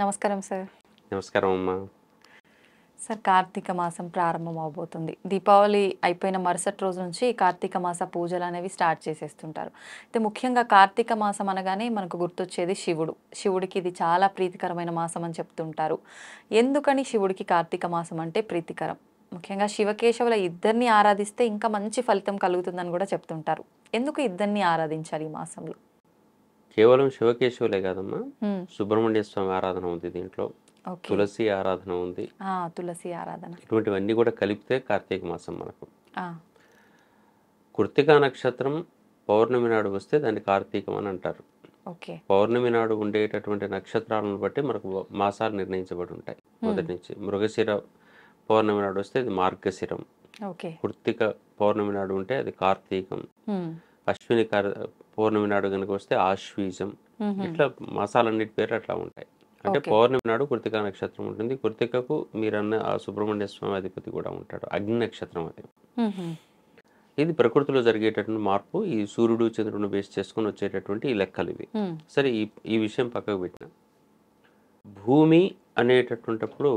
నమస్కారం సార్ నమస్కారం అమ్మా సార్ కార్తీక మాసం ప్రారంభం అవబోతుంది దీపావళి అయిపోయిన మరుసటి రోజు నుంచి కార్తీక మాస పూజలు అనేవి స్టార్ట్ చేసేస్తుంటారు అయితే ముఖ్యంగా కార్తీక మాసం అనగానే మనకు గుర్తొచ్చేది శివుడు శివుడికి ఇది చాలా ప్రీతికరమైన మాసం అని చెప్తుంటారు ఎందుకని శివుడికి కార్తీక మాసం అంటే ప్రీతికరం ముఖ్యంగా శివకేశవుల ఇద్దరిని ఆరాధిస్తే ఇంకా మంచి ఫలితం కలుగుతుందని కూడా చెప్తుంటారు ఎందుకు ఇద్దరిని ఆరాధించాలి ఈ మాసంలో కేవలం శివకేశవులే కాదమ్మా సుబ్రహ్మణ్య స్వామి ఆరాధన ఉంది దీంట్లో తులసి ఆరాధన ఉంది తులసి ఆరాధన ఇటువంటివన్నీ కూడా కలిపితే కార్తీక మాసం మనకు కృతికా నక్షత్రం పౌర్ణమి నాడు వస్తే దాన్ని కార్తీకం అని అంటారు పౌర్ణమి నాడు ఉండేటటువంటి నక్షత్రాలను బట్టి మనకు మాసాలు నిర్ణయించబడి ఉంటాయి మొదటి నుంచి మృగశిర పౌర్ణమి నాడు వస్తే అది మార్గశిరం కృత్తిక పౌర్ణమి నాడు ఉంటే అది కార్తీకం అశ్విని పౌర్ణమి నాడు కనుక వస్తే ఆశ్వీజం ఇట్లా మసాలన్నిటి పేర్లు అట్లా ఉంటాయి అంటే పౌర్ణమి నాడు కృతిక నక్షత్రం ఉంటుంది కృతికకు మీరన్న ఆ సుబ్రహ్మణ్య స్వామి అధిపతి కూడా ఉంటాడు అగ్ని నక్షత్రం అది ఇది ప్రకృతిలో జరిగేటటువంటి మార్పు ఈ సూర్యుడు చంద్రుడు బేస్ చేసుకుని వచ్చేటటువంటి ఈ లెక్కలు ఇవి సరే ఈ ఈ విషయం పక్కకు పెట్టిన భూమి అనేటటువంటిప్పుడు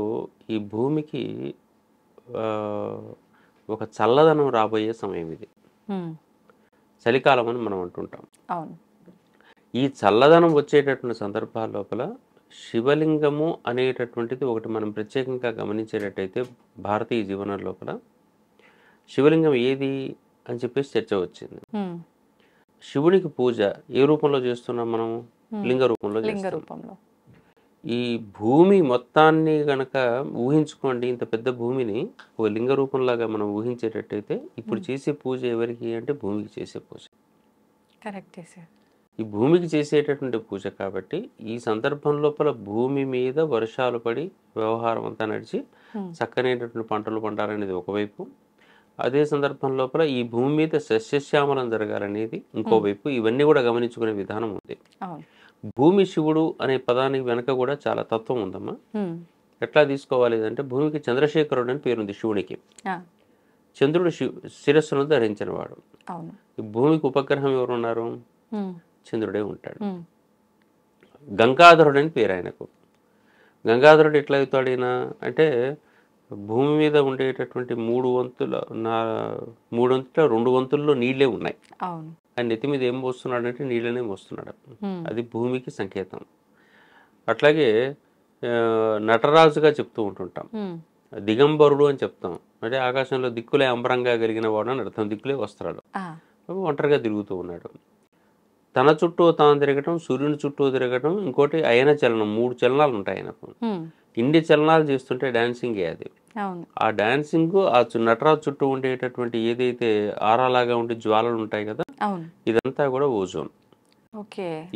ఈ భూమికి ఒక చల్లదనం రాబోయే సమయం ఇది చలికాలం అని మనం అంటుంటాం అవును ఈ చల్లదనం వచ్చేటటువంటి సందర్భాల లోపల శివలింగము అనేటటువంటిది ఒకటి మనం ప్రత్యేకంగా గమనించేటట్టయితే భారతీయ జీవన లోపల శివలింగం ఏది అని చెప్పేసి చర్చ వచ్చింది శివునికి పూజ ఏ రూపంలో చేస్తున్నాం మనం లింగ రూపంలో లింగ రూపంలో ఈ భూమి మొత్తాన్ని గనక ఊహించుకోండి ఇంత పెద్ద భూమిని ఒక లింగ రూపంలాగా మనం ఊహించేటట్టయితే ఇప్పుడు చేసే పూజ ఎవరికి అంటే భూమికి చేసే పూజ కరెక్టే సార్ ఈ భూమికి చేసేటటువంటి పూజ కాబట్టి ఈ సందర్భం లోపల భూమి మీద వర్షాలు పడి వ్యవహారం అంతా నడిచి చక్కనైనటువంటి పంటలు పండాలనేది ఒకవైపు అదే సందర్భం లోపల ఈ భూమి మీద సస్యశ్యామలం జరగాలనేది ఇంకోవైపు ఇవన్నీ కూడా గమనించుకునే విధానం ఉంది భూమి శివుడు అనే పదానికి వెనక కూడా చాలా తత్వం ఉందమ్మా ఎట్లా తీసుకోవాలి అంటే భూమికి చంద్రశేఖరుడు అని పేరుంది శివునికి చంద్రుడు శిరస్సును ధరించినవాడు భూమికి ఉపగ్రహం ఎవరున్నారు చంద్రుడే ఉంటాడు గంగాధరుడు అని పేరు ఆయనకు గంగాధరుడు ఎట్లా అవుతాడు ఈయన అంటే భూమి మీద ఉండేటటువంటి మూడు వంతుల నా మూడు వంతుల రెండు వంతుల్లో నీళ్లే ఉన్నాయి ఆ నెత్తి మీద ఏం పోస్తున్నాడు అంటే నీళ్ళనే పోస్తున్నాడు అది భూమికి సంకేతం అట్లాగే నటరాజుగా చెప్తూ ఉంటుంటాం దిగంబరుడు అని చెప్తాం అంటే ఆకాశంలో దిక్కులే అంబరంగా కలిగిన వాడు అని అర్థం దిక్కులే వస్త్రాలు ఒంటరిగా తిరుగుతూ ఉన్నాడు తన చుట్టూ తాను తిరగటం సూర్యుని చుట్టూ తిరగటం ఇంకోటి అయన చలనం మూడు చలనాలు ఉంటాయి ఆయనకు ఇన్ని చలనాలు చేస్తుంటే డాన్సింగే అది ఆ డాన్సింగ్ ఆ నటరాజు చుట్టూ ఉండేటటువంటి ఏదైతే ఆరాలాగా ఉండే జ్వాలలు ఉంటాయి కదా ఇదంతా కూడా ఓజోన్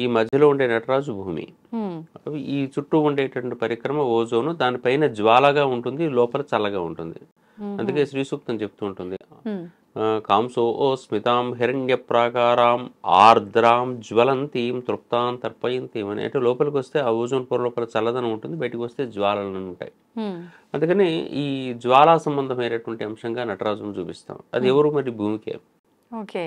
ఈ మధ్యలో ఉండే నటరాజు భూమి ఈ చుట్టూ ఉండేటువంటి పరిక్రమ ఓజోను దానిపైన జ్వాలగా ఉంటుంది లోపల చల్లగా ఉంటుంది అందుకే శ్రీ సూక్తం చెప్తూ ఉంటుంది కాంసో ఓ స్మితాం హిరణ్య ప్రాకారాం ఆర్ద్రాం జ్వలంతీం తృప్తాం తర్పయంతీం అని అంటే లోపలికి వస్తే ఆ ఓజోన్ పొర లోపల చల్లదనం ఉంటుంది బయటకు వస్తే జ్వాలలు ఉంటాయి అందుకని ఈ జ్వాలా సంబంధమైనటువంటి అంశంగా నటరాజును చూపిస్తాం అది ఎవరు మరి భూమికే ఓకే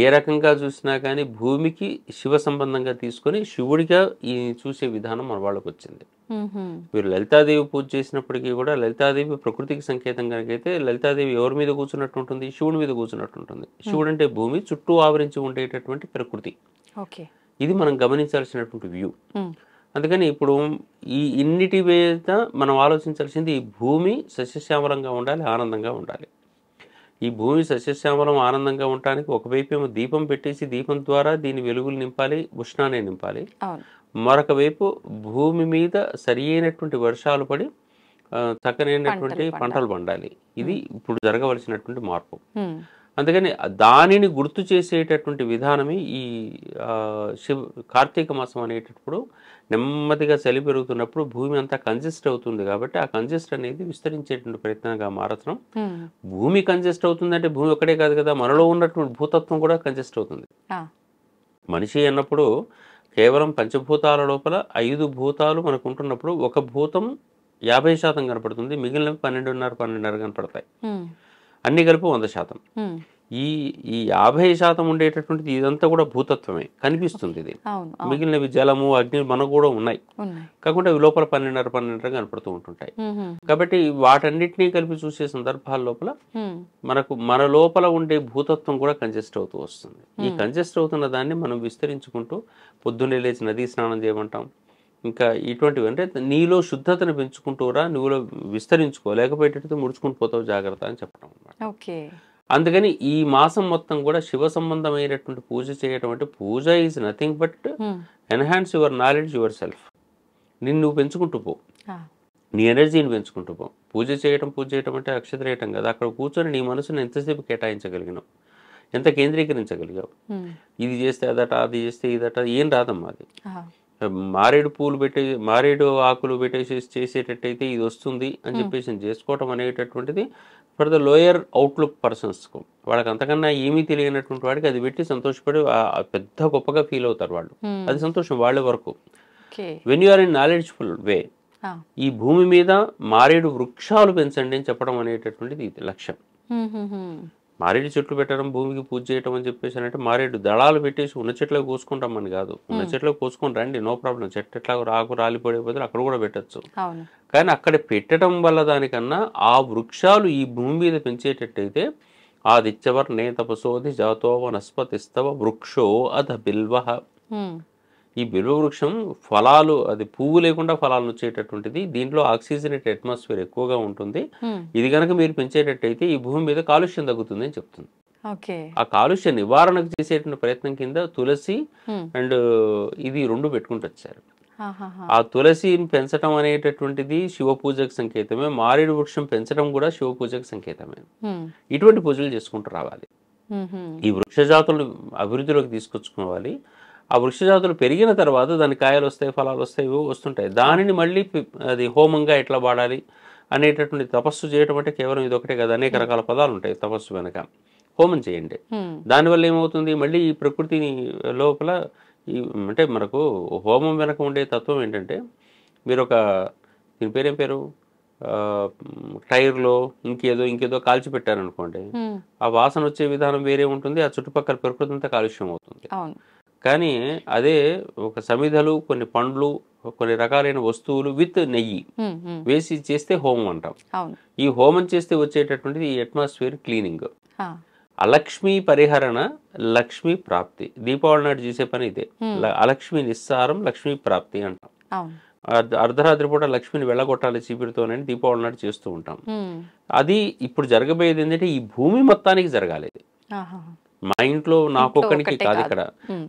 ఏ రకంగా చూసినా కానీ భూమికి శివ సంబంధంగా తీసుకొని శివుడిగా ఈ చూసే విధానం మన వాళ్ళకు వచ్చింది మీరు లలితాదేవి పూజ చేసినప్పటికీ కూడా లలితాదేవి ప్రకృతికి సంకేతం కనుకైతే లలితాదేవి ఎవరి మీద కూర్చున్నట్టు ఉంటుంది శివుడి మీద కూర్చున్నట్టు ఉంటుంది శివుడు అంటే భూమి చుట్టూ ఆవరించి ఉండేటటువంటి ప్రకృతి ఇది మనం గమనించాల్సినటువంటి వ్యూ అందుకని ఇప్పుడు ఈ ఇన్నిటి మీద మనం ఆలోచించాల్సింది ఈ భూమి సస్యశ్యామలంగా ఉండాలి ఆనందంగా ఉండాలి ఈ భూమి సస్యశ్యామలం ఆనందంగా ఉండటానికి ఒకవైపు దీపం పెట్టేసి దీపం ద్వారా దీని వెలుగులు నింపాలి ఉష్ణాన్ని నింపాలి మరొక వైపు భూమి మీద సరి అయినటువంటి వర్షాలు పడి చక్కనైనటువంటి పంటలు పండాలి ఇది ఇప్పుడు జరగవలసినటువంటి మార్పు అందుకని దానిని గుర్తు చేసేటటువంటి విధానమే ఈ శివ కార్తీక మాసం అనేటప్పుడు నెమ్మదిగా చలి పెరుగుతున్నప్పుడు భూమి అంతా కంజెస్ట్ అవుతుంది కాబట్టి ఆ కంజెస్ట్ అనేది విస్తరించేటువంటి ప్రయత్నంగా మారచడం భూమి కంజెస్ట్ అవుతుందంటే భూమి ఒక్కడే కాదు కదా మనలో ఉన్నటువంటి భూతత్వం కూడా కంజెస్ట్ అవుతుంది మనిషి అన్నప్పుడు కేవలం పంచభూతాల లోపల ఐదు భూతాలు మనకు ఉంటున్నప్పుడు ఒక భూతం యాభై శాతం కనపడుతుంది మిగిలిన పన్నెండున్నర పన్నెండున్నర కనపడతాయి అన్ని కలిపి వంద శాతం ఈ ఈ యాభై శాతం ఉండేటటువంటిది ఇదంతా కూడా భూతత్వమే కనిపిస్తుంది ఇది మిగిలినవి జలము అగ్ని మనకు కూడా ఉన్నాయి కాకుండా అవి లోపల పన్నెండున్నర పన్నెండున్నర కనపడుతూ ఉంటుంటాయి కాబట్టి వాటన్నిటినీ కలిపి చూసే సందర్భాల లోపల మనకు మన లోపల ఉండే భూతత్వం కూడా కంజెస్ట్ అవుతూ వస్తుంది ఈ కంజెస్ట్ అవుతున్న దాన్ని మనం విస్తరించుకుంటూ పొద్దున్నే లేచి నదీ స్నానం చేయమంటాం ఇంకా ఇటువంటివి అంటే నీలో శుద్ధతను పెంచుకుంటూరా నువ్వులో విస్తరించుకో లేకపోయేటట్టు ముడుచుకుంటూ పోతావు జాగ్రత్త అని చెప్పడం అనమాట ఓకే అందుకని ఈ మాసం మొత్తం కూడా శివ సంబంధమైనటువంటి పూజ చేయటం అంటే puja is nothing but enhance your knowledge yourself నిన్ను నువ్వు పెంచుకుంటూ పో నీ ఎనర్జీని పెంచుకుంటూ పో పూజ చేయటం పూజ చేయటం అంటే అక్షతం కదా అక్కడ కూర్చొని నీ మనసును ఎంతసేపు కేటాయించగలిగినావు ఎంత కేంద్రీకరించగలిగావు ఇది చేస్తే అదట అది చేస్తే ఇదట ఏం రాదమ్మా అది మారేడు పూలు పెట్టే మారేడు ఆకులు పెట్టేసి చేసేటట్టయితే ఇది వస్తుంది అని చెప్పేసి చేసుకోవటం అనేటటువంటిది ఫర్ ద లోయర్ అవుట్లుక్ పర్సన్స్కు వాళ్ళకి అంతకన్నా ఏమీ తెలియనటువంటి వాడికి అది పెట్టి సంతోషపడి పెద్ద గొప్పగా ఫీల్ అవుతారు వాళ్ళు అది సంతోషం వాళ్ళ వరకు when you are are in knowledgeful way ఈ భూమి మీద మారేడు వృక్షాలు పెంచండి అని చెప్పడం అనేటటువంటిది లక్ష్యం మారేడు చెట్లు పెట్టడం భూమికి పూజ చేయటం అని చెప్పేసి అంటే మారేడు దళాలు పెట్టేసి ఉన్న చెట్లు కోసుకుంటామని కాదు ఉన్న చెట్లు కోసుకొని రండి నో ప్రాబ్లం చెట్టు ఎట్లా రాకు రాలిపోయే బదులు అక్కడ కూడా పెట్టచ్చు కానీ అక్కడ పెట్టడం వల్ల దానికన్నా ఆ వృక్షాలు ఈ భూమి మీద పెంచేటట్టయితే ఆదిత్యవర్ణే తపసోధి జాతో వనస్పతిస్తవ వృక్షో అధ బిల్వహ ఈ వృక్షం ఫలాలు అది పువ్వు లేకుండా ఫలాలు వచ్చేటటువంటిది దీంట్లో ఆక్సిజనేట్ అట్మాస్ఫియర్ ఎక్కువగా ఉంటుంది ఇది కనుక మీరు పెంచేటట్టయితే ఈ భూమి మీద కాలుష్యం తగ్గుతుంది అని చెప్తుంది ఆ కాలుష్య నివారణకు చేసేటువంటి ప్రయత్నం కింద తులసి అండ్ ఇది రెండు పెట్టుకుంటూ వచ్చారు ఆ తులసిని పెంచడం అనేటటువంటిది శివ పూజకు సంకేతమే మారేడు వృక్షం పెంచడం కూడా శివ పూజకు సంకేతమే ఇటువంటి పూజలు చేసుకుంటూ రావాలి ఈ వృక్ష జాతులను అభివృద్ధిలోకి తీసుకొచ్చుకోవాలి ఆ వృక్ష జాతులు పెరిగిన తర్వాత దాని కాయలు వస్తాయి ఫలాలు వస్తాయి వస్తుంటాయి దానిని మళ్ళీ అది హోమంగా ఎట్లా వాడాలి అనేటటువంటి తపస్సు చేయటం అంటే కేవలం ఇదొకటే కదా అనేక hmm. రకాల పదాలు ఉంటాయి తపస్సు వెనక హోమం చేయండి hmm. దానివల్ల ఏమవుతుంది మళ్ళీ ఈ ప్రకృతి లోపల ఈ అంటే మనకు హోమం వెనక ఉండే తత్వం ఏంటంటే మీరు ఒక దీని పేరేం పేరు టైర్లో ఇంకేదో ఇంకేదో కాల్చి పెట్టారనుకోండి hmm. ఆ వాసన వచ్చే విధానం వేరే ఉంటుంది ఆ చుట్టుపక్కల ప్రకృతి అంతా కాలుష్యం అవుతుంది కానీ అదే ఒక సమిధలు కొన్ని పండ్లు కొన్ని రకాలైన వస్తువులు విత్ నెయ్యి వేసి చేస్తే హోమం అంటాం ఈ హోమం చేస్తే వచ్చేటటువంటిది ఈ అట్మాస్ఫియర్ క్లీనింగ్ అలక్ష్మి పరిహరణ లక్ష్మి ప్రాప్తి దీపావళి నాడు చేసే పని ఇదే అలక్ష్మి నిస్సారం లక్ష్మి ప్రాప్తి అంటాం అర్ధరాత్రి పూట లక్ష్మిని వెళ్ళగొట్టాలి చీపిరితోనని దీపావళి నాడు చేస్తూ ఉంటాం అది ఇప్పుడు జరగబోయేది ఏంటంటే ఈ భూమి మొత్తానికి జరగాలి మా ఇంట్లో నాకొక్కడికి కాదు ఇక్కడ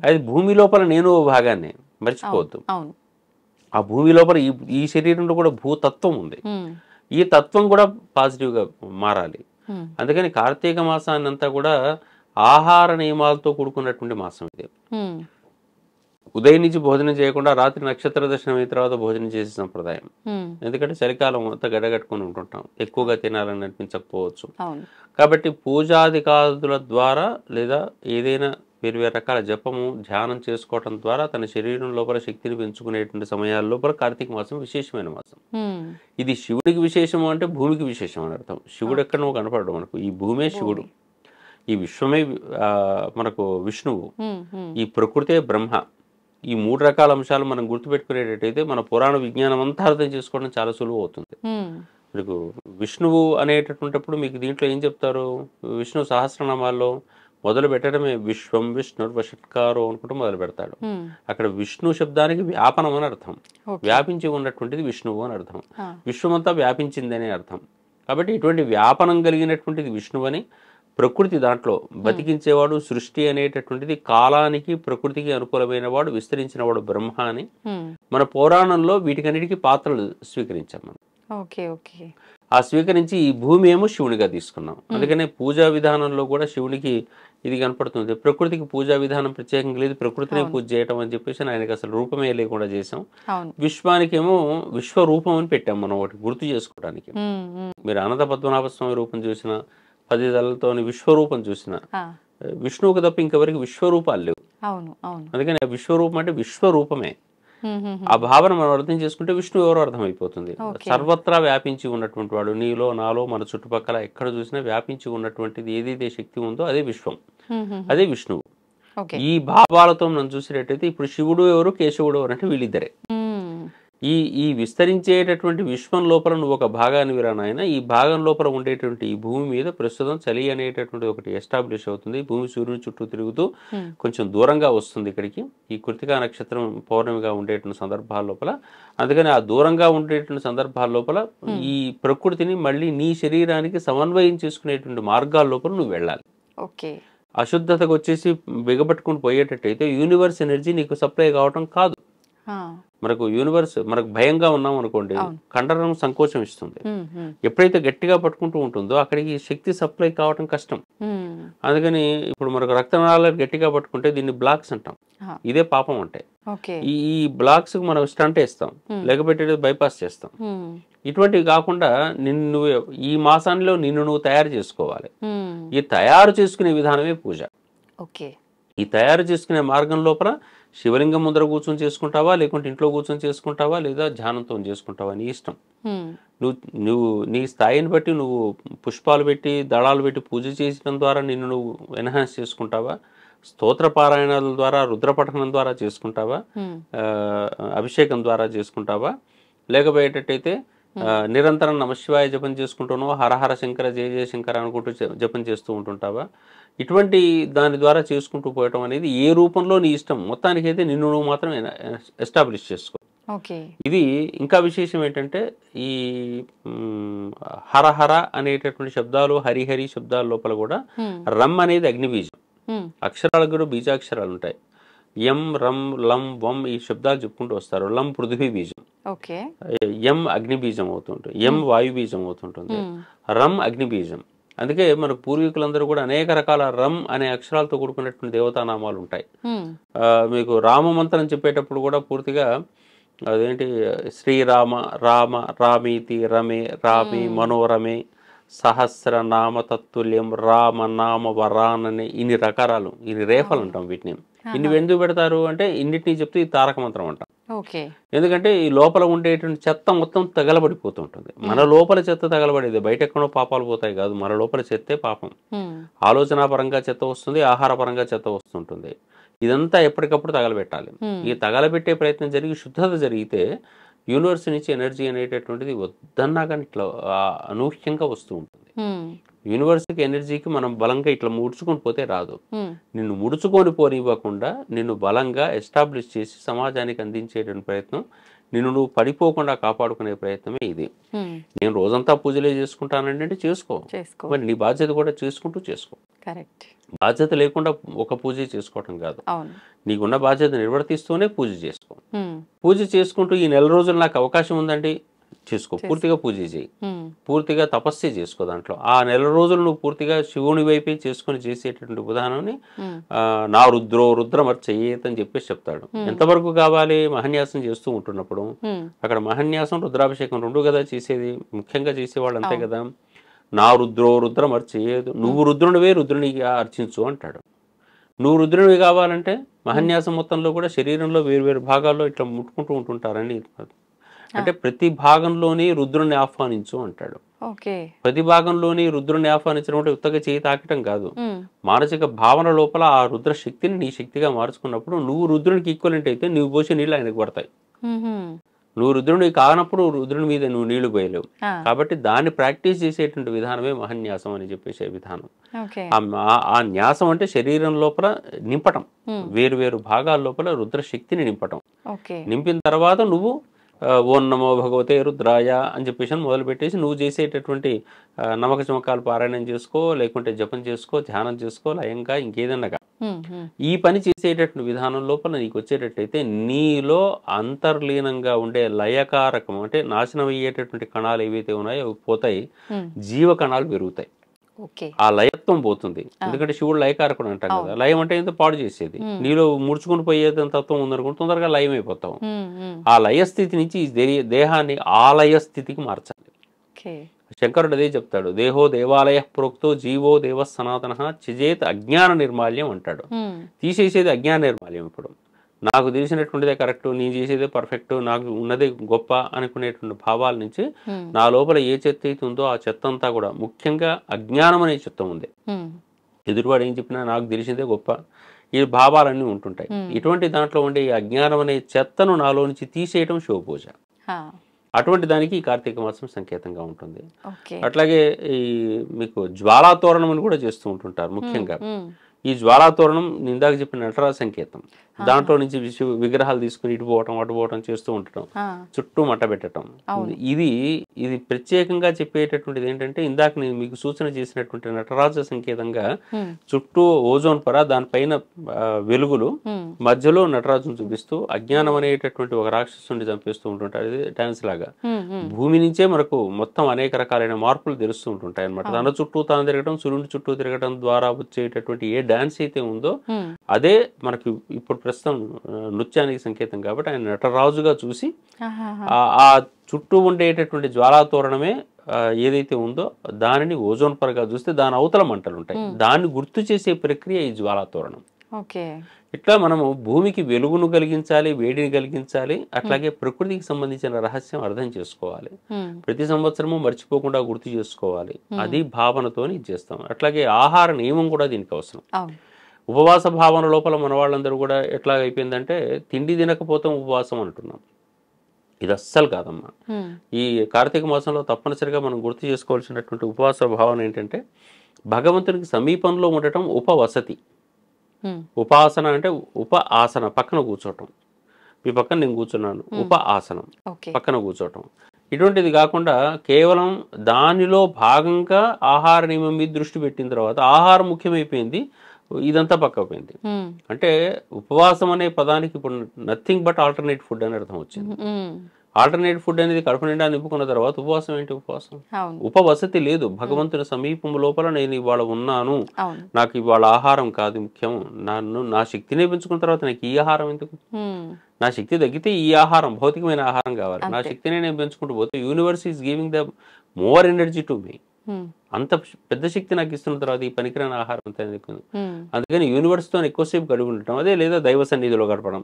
అది భూమి లోపల నేను ఓ భాగాన్ని మర్చిపోవద్దు ఆ భూమి లోపల ఈ శరీరంలో కూడా భూతత్వం ఉంది ఈ తత్వం కూడా పాజిటివ్గా మారాలి అందుకని కార్తీక మాసాన్ని అంతా కూడా ఆహార నియమాలతో కూడుకున్నటువంటి మాసం ఇది ఉదయం నుంచి భోజనం చేయకుండా రాత్రి నక్షత్ర దర్శనం అయిన తర్వాత భోజనం చేసే సంప్రదాయం ఎందుకంటే చలికాలం అంతా గడగట్టుకుని ఉంటుంటాం ఎక్కువగా తినాలని అనిపించకపోవచ్చు కాబట్టి పూజాధికారుల ద్వారా లేదా ఏదైనా వేరు వేరు రకాల జపము ధ్యానం చేసుకోవటం ద్వారా తన శరీరం లోపల శక్తిని పెంచుకునేటువంటి సమయాల లోపల కార్తీక మాసం విశేషమైన మాసం ఇది శివుడికి విశేషము అంటే భూమికి విశేషం అని అర్థం శివుడు ఎక్కడో కనపడడం మనకు ఈ భూమే శివుడు ఈ విశ్వమే మనకు విష్ణువు ఈ ప్రకృతే బ్రహ్మ ఈ మూడు రకాల అంశాలు మనం గుర్తుపెట్టుకునేటట్టయితే మన పురాణ విజ్ఞానం అంతా అర్థం చేసుకోవడం చాలా సులువు అవుతుంది మీకు విష్ణువు అనేటటువంటిప్పుడు మీకు దీంట్లో ఏం చెప్తారు విష్ణు సహస్రనామాల్లో మొదలు పెట్టడమే విశ్వం విష్ణుర్వషట్కారో అనుకుంటూ మొదలు పెడతాడు అక్కడ విష్ణు శబ్దానికి వ్యాపనం అని అర్థం వ్యాపించి ఉన్నటువంటిది విష్ణువు అని అర్థం విశ్వమంతా వ్యాపించిందనే అర్థం కాబట్టి ఇటువంటి వ్యాపనం కలిగినటువంటిది విష్ణువు అని ప్రకృతి దాంట్లో బతికించేవాడు సృష్టి అనేటటువంటిది కాలానికి ప్రకృతికి అనుకూలమైన వాడు విస్తరించిన వాడు బ్రహ్మ అని మన పురాణంలో వీటికన్నిటికీ పాత్రలు స్వీకరించాం మనం ఓకే ఓకే ఆ స్వీకరించి ఈ భూమి ఏమో శివునిగా తీసుకున్నాం అందుకనే పూజా విధానంలో కూడా శివునికి ఇది కనపడుతుంది ప్రకృతికి పూజా విధానం ప్రత్యేకంగా లేదు ప్రకృతిని పూజ చేయటం అని చెప్పేసి ఆయనకి అసలు రూపమే లేకుండా చేసాం విశ్వానికేమో విశ్వరూపం అని పెట్టాం మనం ఒకటి గుర్తు చేసుకోవడానికి మీరు అనంత పద్మనాభ స్వామి రూపం చూసిన పది దళలతో విశ్వరూపం చూసిన విష్ణువుకి తప్ప ఇంకెవరికి విశ్వరూపాలు లేవు అందుకని విశ్వరూపం అంటే విశ్వరూపమే ఆ భావన మనం అర్థం చేసుకుంటే విష్ణు ఎవరో అర్థమైపోతుంది సర్వత్రా వ్యాపించి ఉన్నటువంటి వాడు నీలో నాలో మన చుట్టుపక్కల ఎక్కడ చూసినా వ్యాపించి ఉన్నటువంటిది ఏదైతే శక్తి ఉందో అదే విశ్వం అదే విష్ణువు ఈ భావాలతో మనం చూసినట్టయితే ఇప్పుడు శివుడు ఎవరు కేశవుడు ఎవరు అంటే వీళ్ళిద్దరే ఈ ఈ విస్తరించేటటువంటి విశ్వం లోపల నువ్వు ఒక భాగాన్ని విరానాయన ఈ భాగం లోపల ఉండేటువంటి ఈ భూమి మీద ప్రస్తుతం చలి అనేటటువంటి ఒకటి ఎస్టాబ్లిష్ అవుతుంది భూమి సూర్యుని చుట్టూ తిరుగుతూ కొంచెం దూరంగా వస్తుంది ఇక్కడికి ఈ కృతికా నక్షత్రం పౌర్ణమిగా ఉండేటువంటి సందర్భాల లోపల అందుకని ఆ దూరంగా ఉండేటువంటి సందర్భాల లోపల ఈ ప్రకృతిని మళ్ళీ నీ శరీరానికి సమన్వయం చేసుకునేటువంటి మార్గాల లోపల నువ్వు వెళ్ళాలి ఓకే అశుద్ధతకు వచ్చేసి బిగబట్టుకుని అయితే యూనివర్స్ ఎనర్జీ నీకు సప్లై కావటం కాదు మనకు యూనివర్స్ మనకు భయంగా ఉన్నాం అనుకోండి కండరం సంకోచం ఇస్తుంది ఎప్పుడైతే గట్టిగా పట్టుకుంటూ ఉంటుందో అక్కడికి శక్తి సప్లై కావటం కష్టం అందుకని ఇప్పుడు మనకు రక్తనాళాలు గట్టిగా పట్టుకుంటే దీన్ని బ్లాక్స్ అంటాం ఇదే పాపం అంటే ఈ బ్లాక్స్ మనం స్టంట్ వేస్తాం లేకపోతే బైపాస్ చేస్తాం ఇటువంటివి కాకుండా నిన్ను నువ్వు ఈ మాసంలో నిన్ను నువ్వు తయారు చేసుకోవాలి ఈ తయారు చేసుకునే విధానమే పూజ ఈ తయారు చేసుకునే మార్గం లోపల శివలింగం ముందర కూర్చొని చేసుకుంటావా లేకుంటే ఇంట్లో కూర్చొని చేసుకుంటావా లేదా ధ్యానంతో చేసుకుంటావా నీ ఇష్టం నువ్వు నువ్వు నీ స్థాయిని బట్టి నువ్వు పుష్పాలు పెట్టి దళాలు పెట్టి పూజ చేసడం ద్వారా నిన్ను నువ్వు ఎన్హాన్స్ చేసుకుంటావా స్తోత్ర పారాయణాల ద్వారా రుద్రపఠనం ద్వారా చేసుకుంటావా అభిషేకం ద్వారా చేసుకుంటావా లేకపోయేటట్టయితే Hmm. నిరంతరం నమశివాయ జపం చేసుకుంటానో హరహర శంకర జయ జయ శంకర అనుకుంటూ జపం చేస్తూ ఉంటుంటావా ఇటువంటి దాని ద్వారా చేసుకుంటూ పోవటం అనేది ఏ రూపంలో నీ ఇష్టం మొత్తానికి అయితే నిన్ను నువ్వు మాత్రం ఎస్టాబ్లిష్ చేసుకో ఇది ఇంకా విశేషం ఏంటంటే ఈ హరహర అనేటటువంటి శబ్దాలు హరిహరి శబ్దాల లోపల కూడా hmm. రమ్ అనేది అగ్నిబీజం hmm. అక్షరాలకు కూడా బీజాక్షరాలు ఉంటాయి ఎం రం లం వం ఈ శబ్దాలు చెప్పుకుంటూ వస్తారు లం పృథ్వీ బీజం ఎం అగ్నిబీజం అవుతుంటుంది ఎం వాయుబీజం అవుతుంటుంది రమ్ అగ్నిబీజం అందుకే మన పూర్వీకులందరూ కూడా అనేక రకాల రమ్ అనే అక్షరాలతో కూడుకున్నటువంటి దేవతానామాలు ఉంటాయి మీకు రామమంత్రం చెప్పేటప్పుడు కూడా పూర్తిగా అదేంటి శ్రీరామ రామ రామీతి రమే రామి మనోరమే సహస్ర నామ తత్తుల్యం రామ నామ వరానని ఇన్ని రకరాలు ఇన్ని రేఫలు అంటాం వీటిని ఇన్ని ఎందుకు పెడతారు అంటే ఇన్నిటినీ చెప్తే ఈ తారక మంత్రం అంట ఎందుకంటే ఈ లోపల ఉండేటువంటి చెత్త మొత్తం తగలబడిపోతుంటుంది మన లోపల చెత్త తగలబడేది బయట ఎక్కడో పాపాలు పోతాయి కాదు మన లోపల చెత్తే పాపం ఆలోచన పరంగా చెత్త వస్తుంది ఆహార పరంగా చెత్త వస్తుంటుంది ఇదంతా ఎప్పటికప్పుడు తగలబెట్టాలి ఈ తగలబెట్టే ప్రయత్నం జరిగి శుద్ధత జరిగితే యూనివర్స్ నుంచి ఎనర్జీ అనేటటువంటిది వద్దన్నా కానీ ఇట్లా అనూహ్యంగా వస్తూ ఉంటుంది యూనివర్స్కి ఎనర్జీకి మనం బలంగా ఇట్లా ముడుచుకొని పోతే రాదు నిన్ను ముడుచుకొని పోనివ్వకుండా నిన్ను బలంగా ఎస్టాబ్లిష్ చేసి సమాజానికి అందించేటువంటి ప్రయత్నం నిన్ను నువ్వు పడిపోకుండా కాపాడుకునే ప్రయత్నమే ఇది నేను రోజంతా పూజలే చేసుకుంటానంటే చేసుకో మరి నీ బాధ్యత కూడా చేసుకుంటూ చేసుకో కరెక్ట్ బాధ్యత లేకుండా ఒక పూజ చేసుకోవటం కాదు నీకున్న బాధ్యత నిర్వర్తిస్తూనే పూజ చేసుకో పూజ చేసుకుంటూ ఈ నెల రోజులు నాకు అవకాశం ఉందండి చేసుకో పూర్తిగా పూజ చేయి పూర్తిగా తపస్సు చేసుకో దాంట్లో ఆ నెల రోజులు నువ్వు పూర్తిగా శివుని వైపే చేసుకొని చేసేటటువంటి విధానాన్ని నా రుద్రో రుద్రమర్చయేత్ అని చెప్పేసి చెప్తాడు ఎంతవరకు కావాలి మహన్యాసం చేస్తూ ఉంటున్నప్పుడు అక్కడ మహన్యాసం రుద్రాభిషేకం రెండు కదా చేసేది ముఖ్యంగా చేసేవాళ్ళు అంతే కదా నా రుద్రో రుద్రమర్చయేత్ నువ్వు రుద్రునివే రుద్రునిగా అర్చించు అంటాడు నువ్వు రుద్రునివి కావాలంటే మహన్యాసం మొత్తంలో కూడా శరీరంలో వేరు వేరు భాగాల్లో ఇట్లా ముట్టుకుంటూ ఉంటుంటారని అంటే ప్రతి భాగంలోనే రుద్రుని ఆహ్వానించు అంటాడు ప్రతి భాగంలోని రుద్రుని ఆహ్వానించడం అంటే ఉత్తగా చేయి తాకటం కాదు మానసిక భావన లోపల ఆ రుద్ర శక్తిని నీ శక్తిగా మార్చుకున్నప్పుడు నువ్వు రుద్రునికి ఈక్వలెంట్ అయితే నువ్వు పోసి నీళ్ళు ఆయనకు పడతాయి నువ్వు రుద్రుని కానప్పుడు రుద్రుని మీద నువ్వు నీళ్లు పోయలేవు కాబట్టి దాన్ని ప్రాక్టీస్ చేసేటువంటి విధానమే మహన్యాసం అని చెప్పేసే విధానం ఆ న్యాసం అంటే శరీరం లోపల నింపటం వేరు వేరు భాగాల లోపల రుద్ర శక్తిని నింపటం నింపిన తర్వాత నువ్వు ఓం నమో భగవతే రుద్రాయ అని చెప్పేసి మొదలు పెట్టేసి నువ్వు చేసేటటువంటి నమక చమకాలు పారాయణం చేసుకో లేకుంటే జపం చేసుకో ధ్యానం చేసుకో లయంగా ఇంకేదన్నగా ఈ పని చేసేటటువంటి విధానం లోపల నీకు వచ్చేటట్టయితే నీలో అంతర్లీనంగా ఉండే లయకారకం అంటే నాశనం అయ్యేటటువంటి కణాలు ఏవైతే ఉన్నాయో అవి పోతాయి జీవ కణాలు పెరుగుతాయి ఆ లయత్వం పోతుంది ఎందుకంటే శివుడు లయకారకుడు అంటాం కదా లయం అంటే ఎంత పాడు చేసేది నీలో ముడుచుకుని పోయేది తత్వం ఉందనుకుంటే తొందరగా లయం అయిపోతాం ఆ లయస్థితి నుంచి దేహాన్ని ఆలయ స్థితికి మార్చాలి శంకరుడు అదే చెప్తాడు దేహో దేవాలయ ప్రోక్తో జీవో దేవ సనాతన చిజేత్ అజ్ఞాన నిర్మాల్యం అంటాడు తీసేసేది అజ్ఞాన నిర్మాల్యం ఇప్పుడు నాకు తెలిసినటువంటిదే కరెక్ట్ నేను చేసేదే పర్ఫెక్ట్ నాకు ఉన్నదే గొప్ప అనుకునేటువంటి భావాల నుంచి hmm. నా లోపల ఏ చెత్త అయితే ఉందో ఆ చెత్త అంతా కూడా ముఖ్యంగా అజ్ఞానం అనే చెత్త ఉంది hmm. ఎదురువాడు ఏం చెప్పినా నాకు తెలిసిందే గొప్ప ఈ భావాలన్నీ ఉంటుంటాయి hmm. ఇటువంటి దాంట్లో ఉండే ఈ అజ్ఞానం అనే చెత్తను నాలో నుంచి తీసేయటం శివపూజ అటువంటి దానికి ఈ కార్తీక మాసం సంకేతంగా ఉంటుంది అట్లాగే ఈ మీకు జ్వాలా తోరణం అని కూడా చేస్తూ ఉంటుంటారు ముఖ్యంగా ఈ జ్వాలాతోరణం ఇందాక చెప్పిన నటరాజ సంకేతం దాంట్లో నుంచి విగ్రహాలు తీసుకుని ఇటు పోవటం అటు పోవటం చేస్తూ ఉండటం చుట్టూ మట్ట పెట్టడం ఇది ఇది ప్రత్యేకంగా చెప్పేటటువంటిది ఏంటంటే ఇందాక నేను మీకు సూచన చేసినటువంటి నటరాజ సంకేతంగా చుట్టూ ఓజోన్ పొర దానిపైన వెలుగులు మధ్యలో నటరాజును చూపిస్తూ అజ్ఞానం అనేటటువంటి ఒక రాక్షసుని చంపేస్తూ ఉంటుంటారు ఇది డాన్స్ లాగా భూమి నుంచే మనకు మొత్తం అనేక రకాలైన మార్పులు తెలుస్తూ ఉంటుంటాయి అనమాట తన చుట్టూ తాను తిరగడం సూర్యుని చుట్టూ తిరగడం ద్వారా వచ్చేటటువంటి ఏ డాన్స్ అయితే ఉందో అదే మనకి ఇప్పుడు ప్రస్తుతం నృత్యానికి సంకేతం కాబట్టి ఆయన నటరాజుగా చూసి ఆ చుట్టూ ఉండేటటువంటి జ్వాలాతోరణమే ఏదైతే ఉందో దానిని ఓజోన్ పరగా చూస్తే దాని అవతల మంటలు ఉంటాయి దాన్ని గుర్తు చేసే ప్రక్రియ ఈ జ్వాలాతోరణం ఇట్లా మనము భూమికి వెలుగును కలిగించాలి వేడిని కలిగించాలి అట్లాగే hmm. ప్రకృతికి సంబంధించిన రహస్యం అర్థం చేసుకోవాలి hmm. ప్రతి సంవత్సరము మర్చిపోకుండా గుర్తు చేసుకోవాలి hmm. అది భావనతో చేస్తాం అట్లాగే ఆహార నియమం కూడా దీనికి అవసరం ఉపవాస భావన లోపల మన వాళ్ళందరూ కూడా ఎట్లా అయిపోయిందంటే తిండి తినకపోతే ఉపవాసం అంటున్నాం ఇది అస్సలు కాదమ్మా ఈ కార్తీక మాసంలో తప్పనిసరిగా మనం గుర్తు చేసుకోవాల్సినటువంటి ఉపవాస భావన ఏంటంటే భగవంతునికి సమీపంలో ఉండటం ఉపవసతి ఉపాసన అంటే ఉప ఆసన పక్కన కూర్చోటం మీ పక్కన నేను కూర్చున్నాను ఉప ఆసనం పక్కన కూర్చోటం ఇటువంటిది కాకుండా కేవలం దానిలో భాగంగా ఆహార నియమం మీద దృష్టి పెట్టిన తర్వాత ఆహారం ముఖ్యమైపోయింది ఇదంతా పక్కపోయింది అంటే ఉపవాసం అనే పదానికి ఇప్పుడు నథింగ్ బట్ ఆల్టర్నేట్ ఫుడ్ అని అర్థం వచ్చింది ఆల్టర్నేట్ ఫుడ్ అనేది కడుపు నిండా నింపుకున్న తర్వాత ఉపవాసం ఏంటి ఉపవాసం ఉపవసతి లేదు భగవంతుని సమీపం లోపల నేను ఇవాళ ఉన్నాను నాకు ఇవాళ ఆహారం కాదు ముఖ్యం నన్ను నా శక్తిని పెంచుకున్న తర్వాత నాకు ఈ ఆహారం ఎందుకు నా శక్తి తగ్గితే ఈ ఆహారం భౌతికమైన ఆహారం కావాలి నా శక్తిని నేను పెంచుకుంటూ పోతే universe is giving the more energy to me అంత పెద్ద శక్తి నాకు ఇస్తున్న తర్వాత ఈ పనికిరాని ఆహారం అంతా ఎందుకు అందుకని తో ఎక్కువసేపు గడిపి ఉండటం అదే లేదా దైవ సన్నిధిలో గడపడం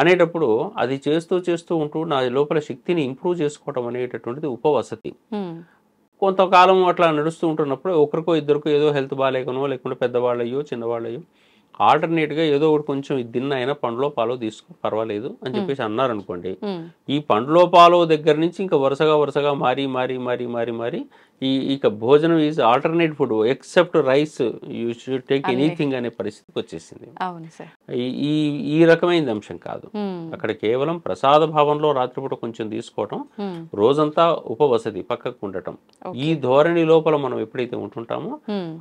అనేటప్పుడు అది చేస్తూ చేస్తూ ఉంటూ నా లోపల శక్తిని ఇంప్రూవ్ చేసుకోవడం అనేటటువంటిది ఉపవసతి కొంతకాలం అట్లా నడుస్తూ ఉంటున్నప్పుడు ఒకరికో ఇద్దరికో ఏదో హెల్త్ బాగాలేకనో లేకుంటే పెద్దవాళ్ళు అయ్యో చిన్నవాళ్ళు అయ్యో ఆల్టర్నేట్గా ఏదో ఒకటి కొంచెం దిన్న అయినా పండ్లో పాలో తీసుకో పర్వాలేదు అని చెప్పేసి అన్నారనుకోండి ఈ పండ్లో పాలో దగ్గర నుంచి ఇంకా వరుసగా వరుసగా మారి మారి మారి మారి మారి ఈ ఇక భోజనం is alternate food except rice you should take anything అనే పరిస్థితికి వచ్చేసింది ఈ ఈ రకమైనది అంశం కాదు అక్కడ కేవలం ప్రసాద భావంలో రాత్రిపూట కొంచెం తీసుకోవటం రోజంతా ఉపవసతి పక్కకు ఉండటం ఈ ధోరణి లోపల మనం ఎప్పుడైతే ఉంటుంటామో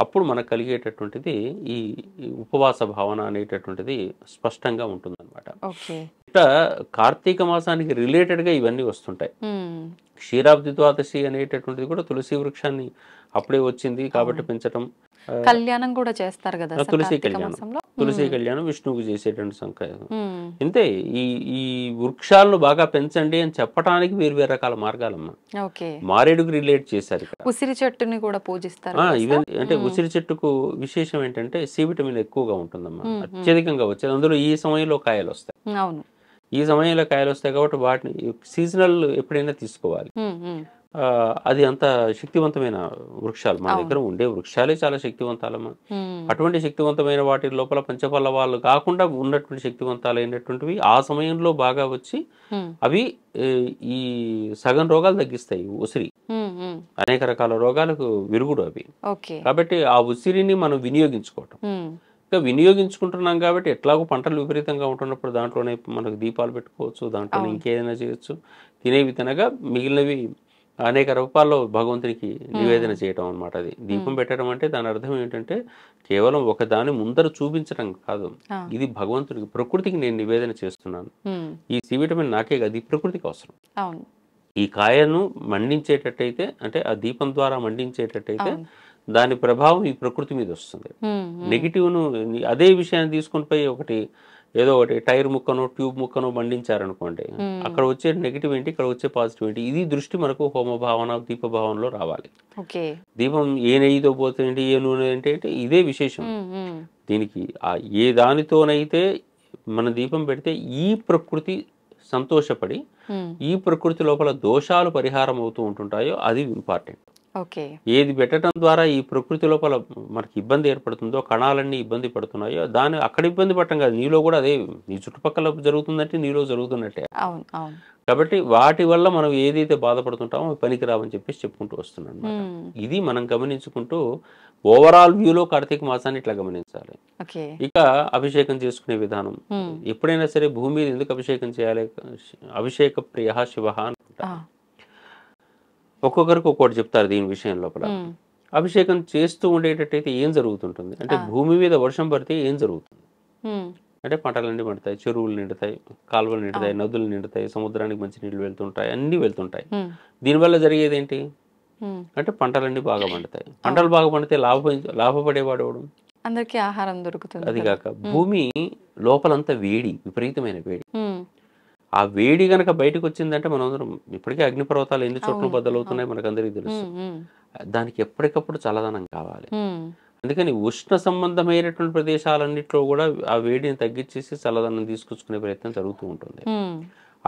అప్పుడు మనకు కలిగేటటువంటిది ఈ ఉపవాస భావన అనేటటువంటిది స్పష్టంగా ఉంటుందన్నమాట ఇట్లా కార్తీక మాసానికి రిలేటెడ్ గా ఇవన్నీ వస్తుంటాయి క్షీరాబ్ది ద్వాదశి అనేటటువంటిది కూడా తులసి వృక్షాన్ని అప్పుడే వచ్చింది కాబట్టి పెంచడం కళ్యాణం కూడా చేస్తారు కదా తులసి కళ్యాణం తులసి కళ్యాణం విష్ణువుకు చేసేటువంటి సంకేతం అంతే ఈ ఈ వృక్షాలను బాగా పెంచండి అని చెప్పడానికి వేరు వేరు రకాల మార్గాలమ్మా మారేడుకు రిలేట్ చేశారు ఉసిరి చెట్టుని కూడా పూజిస్తారు అంటే ఉసిరి చెట్టుకు విశేషం ఏంటంటే సి విటమిన్ ఎక్కువగా ఉంటుందమ్మా అత్యధికంగా వచ్చేది అందులో ఈ సమయంలో కాయలు వస్తాయి అవును ఈ సమయంలో కాయలు వస్తాయి కాబట్టి వాటిని సీజనల్ ఎప్పుడైనా తీసుకోవాలి అది అంత శక్తివంతమైన వృక్షాలు మన దగ్గర ఉండే వృక్షాలే చాలా శక్తివంతాలమ్మా అటువంటి శక్తివంతమైన వాటి లోపల పంచపల్ల వాళ్ళు కాకుండా ఉన్నటువంటి శక్తివంతాలు అయినటువంటివి ఆ సమయంలో బాగా వచ్చి అవి ఈ సగం రోగాలు తగ్గిస్తాయి ఉసిరి అనేక రకాల రోగాలకు విరుగుడు అవి కాబట్టి ఆ ఉసిరిని మనం వినియోగించుకోవటం ఇంకా వినియోగించుకుంటున్నాం కాబట్టి ఎట్లాగో పంటలు విపరీతంగా ఉంటున్నప్పుడు దాంట్లోనే మనకు దీపాలు పెట్టుకోవచ్చు దాంట్లోనే ఇంకేదైనా చేయొచ్చు తినేవి తినగా మిగిలినవి అనేక రూపాల్లో భగవంతునికి నివేదన చేయటం అనమాట అది దీపం పెట్టడం అంటే దాని అర్థం ఏంటంటే కేవలం ఒక దాని ముందర చూపించడం కాదు ఇది భగవంతుడికి ప్రకృతికి నేను నివేదన చేస్తున్నాను ఈ సి విటమిన్ నాకే కాదు ప్రకృతికి అవసరం ఈ కాయను మండించేటట్టయితే అంటే ఆ దీపం ద్వారా మండించేటట్టయితే దాని ప్రభావం ఈ ప్రకృతి మీద వస్తుంది నెగిటివ్ను అదే విషయాన్ని తీసుకుని పోయి ఒకటి ఏదో ఒకటి టైర్ ముక్కనో ట్యూబ్ ముక్కనో బండించారనుకోండి అక్కడ వచ్చే నెగిటివ్ ఏంటి ఇక్కడ వచ్చే పాజిటివ్ ఏంటి ఇది దృష్టి మనకు హోమ భావన దీప భావనలో రావాలి దీపం ఏ నెయ్యితో పోతుంది ఏ నూనె అంటే ఇదే విశేషం దీనికి ఏ దానితోనైతే మన దీపం పెడితే ఈ ప్రకృతి సంతోషపడి ఈ ప్రకృతి లోపల దోషాలు పరిహారం అవుతూ ఉంటుంటాయో అది ఇంపార్టెంట్ ఏది పెట్టడం ద్వారా ఈ ప్రకృతి లోపల మనకి ఇబ్బంది ఏర్పడుతుందో కణాలన్నీ ఇబ్బంది పడుతున్నాయో దాని అక్కడ ఇబ్బంది పడటం కాదు నీలో కూడా అదే నీ చుట్టుపక్కల జరుగుతుందంటే నీలో జరుగుతున్నట్టే కాబట్టి వాటి వల్ల మనం ఏదైతే బాధపడుతుంటామో పనికిరావని చెప్పేసి చెప్పుకుంటూ వస్తున్నాం ఇది మనం గమనించుకుంటూ ఓవరాల్ వ్యూలో కార్తీక మాసాన్ని ఇట్లా గమనించాలి ఇక అభిషేకం చేసుకునే విధానం ఎప్పుడైనా సరే భూమి మీద ఎందుకు అభిషేకం చేయాలి అభిషేక ప్రియ శివ అనుకుంటా ఒక్కొక్కరికి ఒక్కోటి చెప్తారు దీని విషయం లోపల అభిషేకం చేస్తూ ఉండేటట్టయితే ఏం జరుగుతుంటుంది అంటే భూమి మీద వర్షం పడితే ఏం జరుగుతుంది అంటే పంటలన్నీ పండుతాయి చెరువులు నిండుతాయి కాలువలు నిండుతాయి నదులు నిండుతాయి సముద్రానికి మంచి నీళ్ళు వెళ్తుంటాయి అన్ని వెళ్తుంటాయి దీనివల్ల జరిగేది ఏంటి అంటే పంటలన్నీ బాగా పండుతాయి పంటలు బాగా పండితే లాభం లాభపడేవాడు అందరికీ ఆహారం దొరుకుతుంది అది కాక భూమి లోపలంతా వేడి విపరీతమైన వేడి ఆ వేడి గనక బయటకు వచ్చిందంటే మనందరం ఇప్పటికే అగ్నిపర్వతాలు ఎన్ని చోట్ల మనకు అందరికి తెలుసు దానికి ఎప్పటికప్పుడు చల్లదనం కావాలి అందుకని ఉష్ణ సంబంధమైనటువంటి ప్రదేశాలన్నింటిలో కూడా ఆ వేడిని తగ్గించేసి చల్లదనం తీసుకొచ్చుకునే ప్రయత్నం జరుగుతూ ఉంటుంది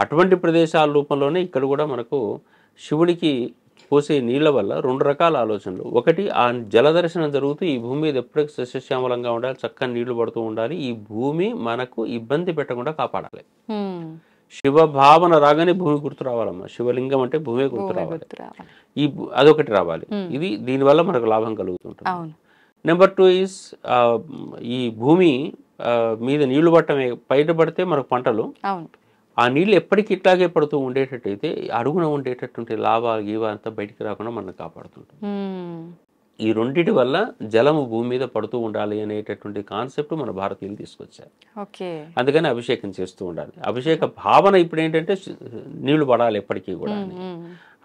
అటువంటి ప్రదేశాల రూపంలోనే ఇక్కడ కూడా మనకు శివుడికి పోసే నీళ్ల వల్ల రెండు రకాల ఆలోచనలు ఒకటి ఆ జలదర్శనం జరుగుతూ ఈ భూమి మీద ఎప్పటికీ సస్యశ్యామలంగా ఉండాలి చక్కని నీళ్లు పడుతూ ఉండాలి ఈ భూమి మనకు ఇబ్బంది పెట్టకుండా కాపాడాలి శివ భావన రాగానే భూమి గుర్తు రావాలమ్మా శివలింగం అంటే భూమి గుర్తు రావాలి ఈ అదొకటి రావాలి ఇది దీనివల్ల మనకు లాభం కలుగుతుంటుంది నెంబర్ టూ ఈస్ ఈ భూమి మీద నీళ్లు పట్టమే బయట పడితే మనకు పంటలు ఆ నీళ్ళు ఎప్పటికీ ఇట్లాగే పడుతూ ఉండేటట్టు అయితే అడుగున ఉండేటటువంటి లాభాలు ఇవంతా బయటికి రాకుండా మనం కాపాడుతుంటుంది ఈ రెండింటి వల్ల జలము భూమి మీద పడుతూ ఉండాలి అనేటటువంటి కాన్సెప్ట్ మన భారతీయులు తీసుకొచ్చారు అందుకని అభిషేకం చేస్తూ ఉండాలి అభిషేక భావన ఇప్పుడు ఏంటంటే నీళ్లు పడాలి ఎప్పటికీ కూడా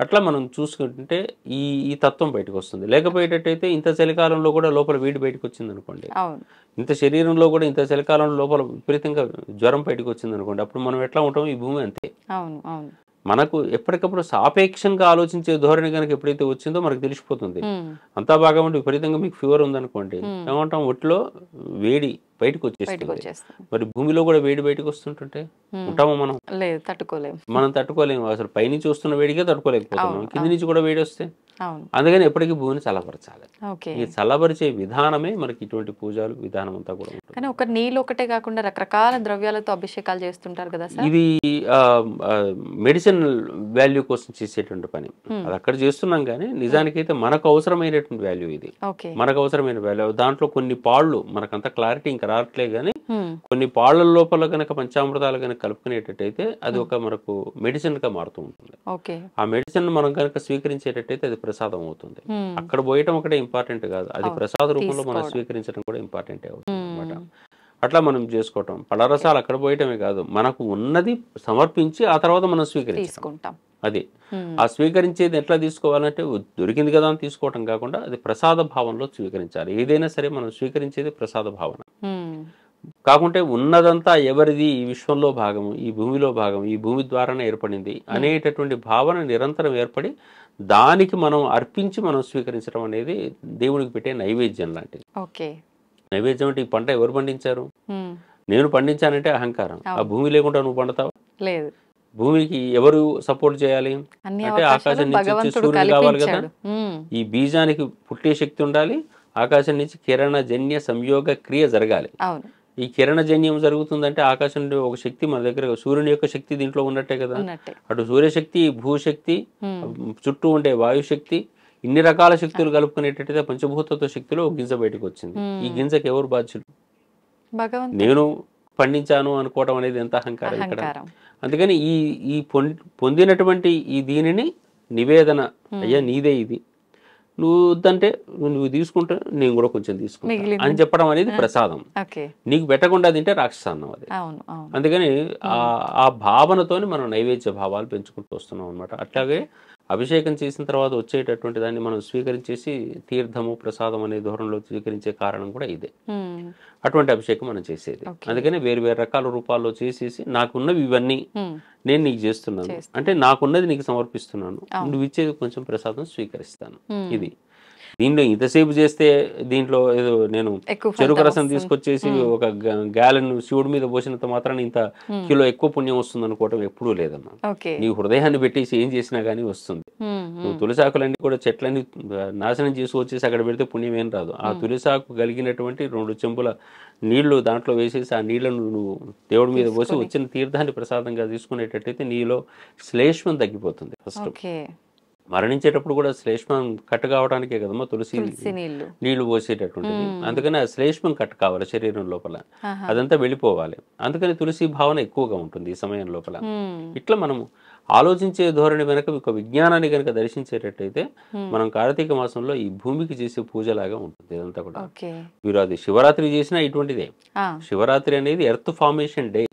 అట్లా మనం చూసుకుంటే ఈ ఈ తత్వం బయటకు వస్తుంది లేకపోయేటట్టయితే ఇంత చలికాలంలో కూడా లోపల వేడి బయటకు వచ్చింది అనుకోండి ఇంత శరీరంలో కూడా ఇంత చలికాలంలో లోపల విపరీతంగా జ్వరం బయటకు వచ్చింది అనుకోండి అప్పుడు మనం ఎట్లా ఉంటాం ఈ భూమి అంతే మనకు ఎప్పటికప్పుడు సాపేక్షంగా ఆలోచించే ధోరణి కనుక ఎప్పుడైతే వచ్చిందో మనకు తెలిసిపోతుంది అంతా బాగా ఉంటే విపరీతంగా మీకు ఫీవర్ ఉందనుకోండి ఏమంటాం ఒట్లో వేడి బయటకు వచ్చేస్తుంది మరి భూమిలో కూడా వేడి బయటకు వస్తుంటుంటే ఉంటామా మనం లేదు తట్టుకోలేము మనం తట్టుకోలేము అసలు పైనుంచి వస్తున్న వేడిగా తట్టుకోలేకపోతున్నాం కింది నుంచి కూడా వేడి వస్తే అందుకని ఎప్పటికీ భూమిని చల్లపరచాలి ఈ చల్లపరిచే విధానమే మనకి ఇటువంటి పూజలు విధానం అంతా కూడా కానీ ఒక నీళ్ళు ఒకటే కాకుండా రకరకాల ద్రవ్యాలతో అభిషేకాలు చేస్తుంటారు కదా ఇది మెడిసిన్ వాల్యూ కోసం చేసేటువంటి పని అది అక్కడ చేస్తున్నాం కానీ అయితే మనకు అవసరమైనటువంటి వాల్యూ ఇది మనకు అవసరమైన వాల్యూ దాంట్లో కొన్ని పాళ్ళు మనకంత క్లారిటీ మనకు రావట్లే కానీ కొన్ని పాళ్ళ లోపల కనుక పంచామృతాలు కనుక కలుపుకునేటట్టయితే అది ఒక మనకు మెడిసిన్ గా మారుతూ ఉంటుంది ఆ మెడిసిన్ మనం కనుక స్వీకరించేటట్టయితే అది ప్రసాదం అవుతుంది అక్కడ పోయటం ఒకటే ఇంపార్టెంట్ కాదు అది ప్రసాద రూపంలో మనం స్వీకరించడం కూడా ఇంపార్టెంట్ అవుతుంది అనమాట అట్లా మనం చేసుకోవటం పళ్ళరసాలు అక్కడ పోయటమే కాదు మనకు ఉన్నది సమర్పించి ఆ తర్వాత మనం స్వీకరించుకుంటాం అది ఆ స్వీకరించేది ఎట్లా తీసుకోవాలంటే దొరికింది కదా అని తీసుకోవటం కాకుండా అది ప్రసాద భావంలో స్వీకరించాలి ఏదైనా సరే మనం స్వీకరించేది ప్రసాద భావన కాకుంటే ఉన్నదంతా ఎవరిది ఈ విశ్వంలో భాగము ఈ భూమిలో భాగం ఈ భూమి ద్వారానే ఏర్పడింది అనేటటువంటి భావన నిరంతరం ఏర్పడి దానికి మనం అర్పించి మనం స్వీకరించడం అనేది దేవునికి పెట్టే నైవేద్యం లాంటిది ఓకే నైవేద్యం అంటే ఈ పంట ఎవరు పండించారు నేను పండించానంటే అహంకారం ఆ భూమి లేకుండా నువ్వు పండుతావు లేదు భూమికి ఎవరు సపోర్ట్ చేయాలి అంటే ఆకాశం నుంచి సూర్యుడు కావాలి కదా ఈ బీజానికి పుట్టే శక్తి ఉండాలి ఆకాశం నుంచి కిరణజన్య సంయోగ క్రియ జరగాలి ఈ కిరణజన్యం జరుగుతుందంటే ఆకాశం నుండి ఒక శక్తి మన దగ్గర సూర్యుని యొక్క శక్తి దీంట్లో ఉన్నట్టే కదా అటు సూర్యశక్తి భూశక్తి చుట్టూ ఉండే వాయుశక్తి ఇన్ని రకాల శక్తులు కలుపుకునేటట్టయితే పంచభూతత్వ శక్తిలో గింజ బయటకు వచ్చింది ఈ గింజకి ఎవరు బాధ్యులు నేను పండించాను అనుకోవడం అనేది ఎంత అహంకారం ఇక్కడ అందుకని ఈ ఈ పొందినటువంటి ఈ దీనిని నివేదన అయ్యా నీదే ఇది నువ్వు వద్దంటే నువ్వు తీసుకుంటే నేను కూడా కొంచెం తీసుకుంటా అని చెప్పడం అనేది ప్రసాదం నీకు పెట్టకుండా తింటే రాక్షసాన్నం అది అందుకని ఆ భావనతోని మనం నైవేద్య భావాలు పెంచుకుంటూ వస్తున్నాం అనమాట అట్లాగే అభిషేకం చేసిన తర్వాత వచ్చేటటువంటి దాన్ని మనం స్వీకరించేసి తీర్థము ప్రసాదం అనే ధోరణిలో స్వీకరించే కారణం కూడా ఇదే అటువంటి అభిషేకం మనం చేసేది అందుకనే వేరు వేరు రకాల రూపాల్లో చేసేసి నాకున్నవి ఇవన్నీ నేను నీకు చేస్తున్నాను అంటే నాకున్నది నీకు సమర్పిస్తున్నాను నువ్వు ఇచ్చేది కొంచెం ప్రసాదం స్వీకరిస్తాను ఇది దీనిలో ఇంతసేపు చేస్తే దీంట్లో ఏదో నేను చెరుకు రసం తీసుకొచ్చేసి ఒక గ్యాలన్ శివుడి మీద పోసినంత మాత్రం ఇంత కిలో ఎక్కువ పుణ్యం వస్తుంది అనుకోవటం ఎప్పుడూ లేదమ్మా నీ హృదయాన్ని పెట్టేసి ఏం చేసినా గానీ వస్తుంది నువ్వు తులసాకులన్నీ కూడా చెట్లన్నీ నాశనం చేసి వచ్చేసి అక్కడ పెడితే పుణ్యం ఏం రాదు ఆ తులసాకు కలిగినటువంటి రెండు చెంపుల నీళ్లు దాంట్లో వేసేసి ఆ నీళ్లను నువ్వు దేవుడి మీద పోసి వచ్చిన తీర్థాన్ని ప్రసాదంగా తీసుకునేటట్టయితే నీలో శ్లేష్మం తగ్గిపోతుంది ఫస్ట్ మరణించేటప్పుడు కూడా శ్లేష్మం కట్ కావడానికే కదమ్మా తులసి నీళ్లు పోసేటటువంటిది అందుకని ఆ శ్లేష్మం కట్ కావాలి శరీరం లోపల అదంతా వెళ్ళిపోవాలి అందుకని తులసి భావన ఎక్కువగా ఉంటుంది ఈ సమయం లోపల ఇట్లా మనము ఆలోచించే ధోరణి వెనక ఒక విజ్ఞానాన్ని కనుక దర్శించేటట్టయితే మనం కార్తీక మాసంలో ఈ భూమికి చేసే పూజలాగా ఉంటుంది ఇదంతా కూడా మీరు అది శివరాత్రి చేసినా ఇటువంటిదే శివరాత్రి అనేది ఎర్త్ ఫార్మేషన్ డే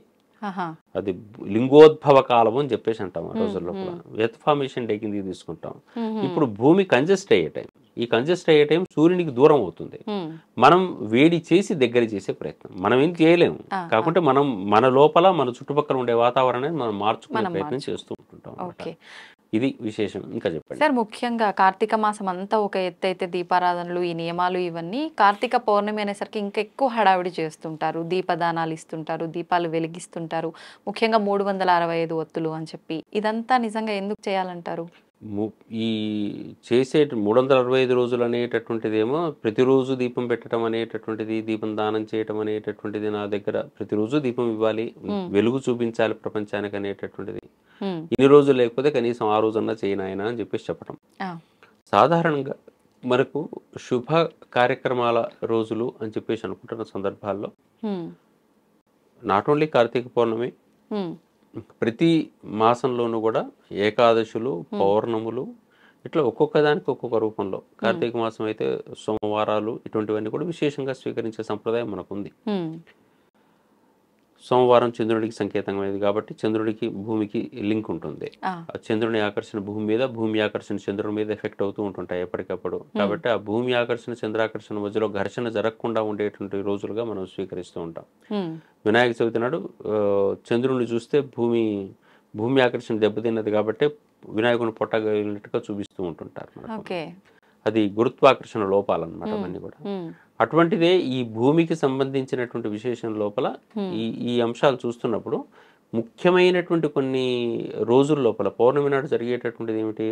అది లింగోద్భవ కాలం అని చెప్పేసి అంటాం ఆ రోజుల్లో కూడా ఎర్త్ ఫార్మేషన్ డే కింద తీసుకుంటాం ఇప్పుడు భూమి కంజెస్ట్ అయ్యే టైం ఈ కంజెస్ట్ అయ్యే టైం సూర్యునికి దూరం అవుతుంది మనం వేడి చేసి దగ్గర చేసే ప్రయత్నం మనం ఏం చేయలేము కాకుంటే మనం మన లోపల మన చుట్టుపక్కల ఉండే వాతావరణాన్ని మనం మార్చుకునే ప్రయత్నం చేస్తూ ఉంటుంటాం ఇది విశేషం ఇంకా చెప్పండి సార్ ముఖ్యంగా కార్తీక మాసం అంతా ఒక ఎత్తు అయితే దీపారాధనలు ఈ నియమాలు ఇవన్నీ కార్తీక పౌర్ణమి అనేసరికి ఇంకా ఎక్కువ హడావిడి చేస్తుంటారు దీపదానాలు ఇస్తుంటారు దీపాలు వెలిగిస్తుంటారు ముఖ్యంగా మూడు వందల అరవై ఐదు ఒత్తులు అని చెప్పి ఇదంతా నిజంగా ఎందుకు చేయాలంటారు ఈ చేసే మూడు వందల అరవై ఐదు రోజులు అనేటటువంటిది ఏమో ప్రతిరోజు దీపం పెట్టడం అనేటటువంటిది దీపం దానం చేయటం అనేటటువంటిది నా దగ్గర ప్రతిరోజు దీపం ఇవ్వాలి వెలుగు చూపించాలి ప్రపంచానికి అనేటటువంటిది ఇన్ని రోజులు లేకపోతే కనీసం ఆ రోజన్నా చేయనాయన అని చెప్పేసి చెప్పడం సాధారణంగా మనకు శుభ కార్యక్రమాల రోజులు అని చెప్పేసి అనుకుంటున్న సందర్భాల్లో నాట్ ఓన్లీ కార్తీక పౌర్ణమి ప్రతి మాసంలోనూ కూడా ఏకాదశులు పౌర్ణములు ఇట్లా ఒక్కొక్క దానికి ఒక్కొక్క రూపంలో కార్తీక మాసం అయితే సోమవారాలు ఇటువంటివన్నీ కూడా విశేషంగా స్వీకరించే సంప్రదాయం మనకుంది సోమవారం చంద్రుడికి అనేది కాబట్టి చంద్రుడికి భూమికి లింక్ ఉంటుంది ఆ చంద్రుని ఆకర్షణ భూమి మీద భూమి ఆకర్షణ చంద్రుడి మీద ఎఫెక్ట్ అవుతూ ఉంటుంటాయి ఎప్పటికప్పుడు కాబట్టి ఆ భూమి ఆకర్షణ చంద్రాకర్షణ మధ్యలో ఘర్షణ జరగకుండా ఉండేటువంటి రోజులుగా మనం స్వీకరిస్తూ ఉంటాం వినాయక చవితి నాడు చంద్రుడిని చూస్తే భూమి భూమి ఆకర్షణ దెబ్బతిన్నది కాబట్టి వినాయకుని పొట్టగలిగినట్టుగా చూపిస్తూ ఉంటుంటారు అది గురుత్వాకర్షణ లోపాలన్నమాట అవన్నీ కూడా అటువంటిదే ఈ భూమికి సంబంధించినటువంటి విశేషం లోపల ఈ ఈ అంశాలు చూస్తున్నప్పుడు ముఖ్యమైనటువంటి కొన్ని రోజుల లోపల పౌర్ణమి నాడు జరిగేటటువంటిది ఏమిటి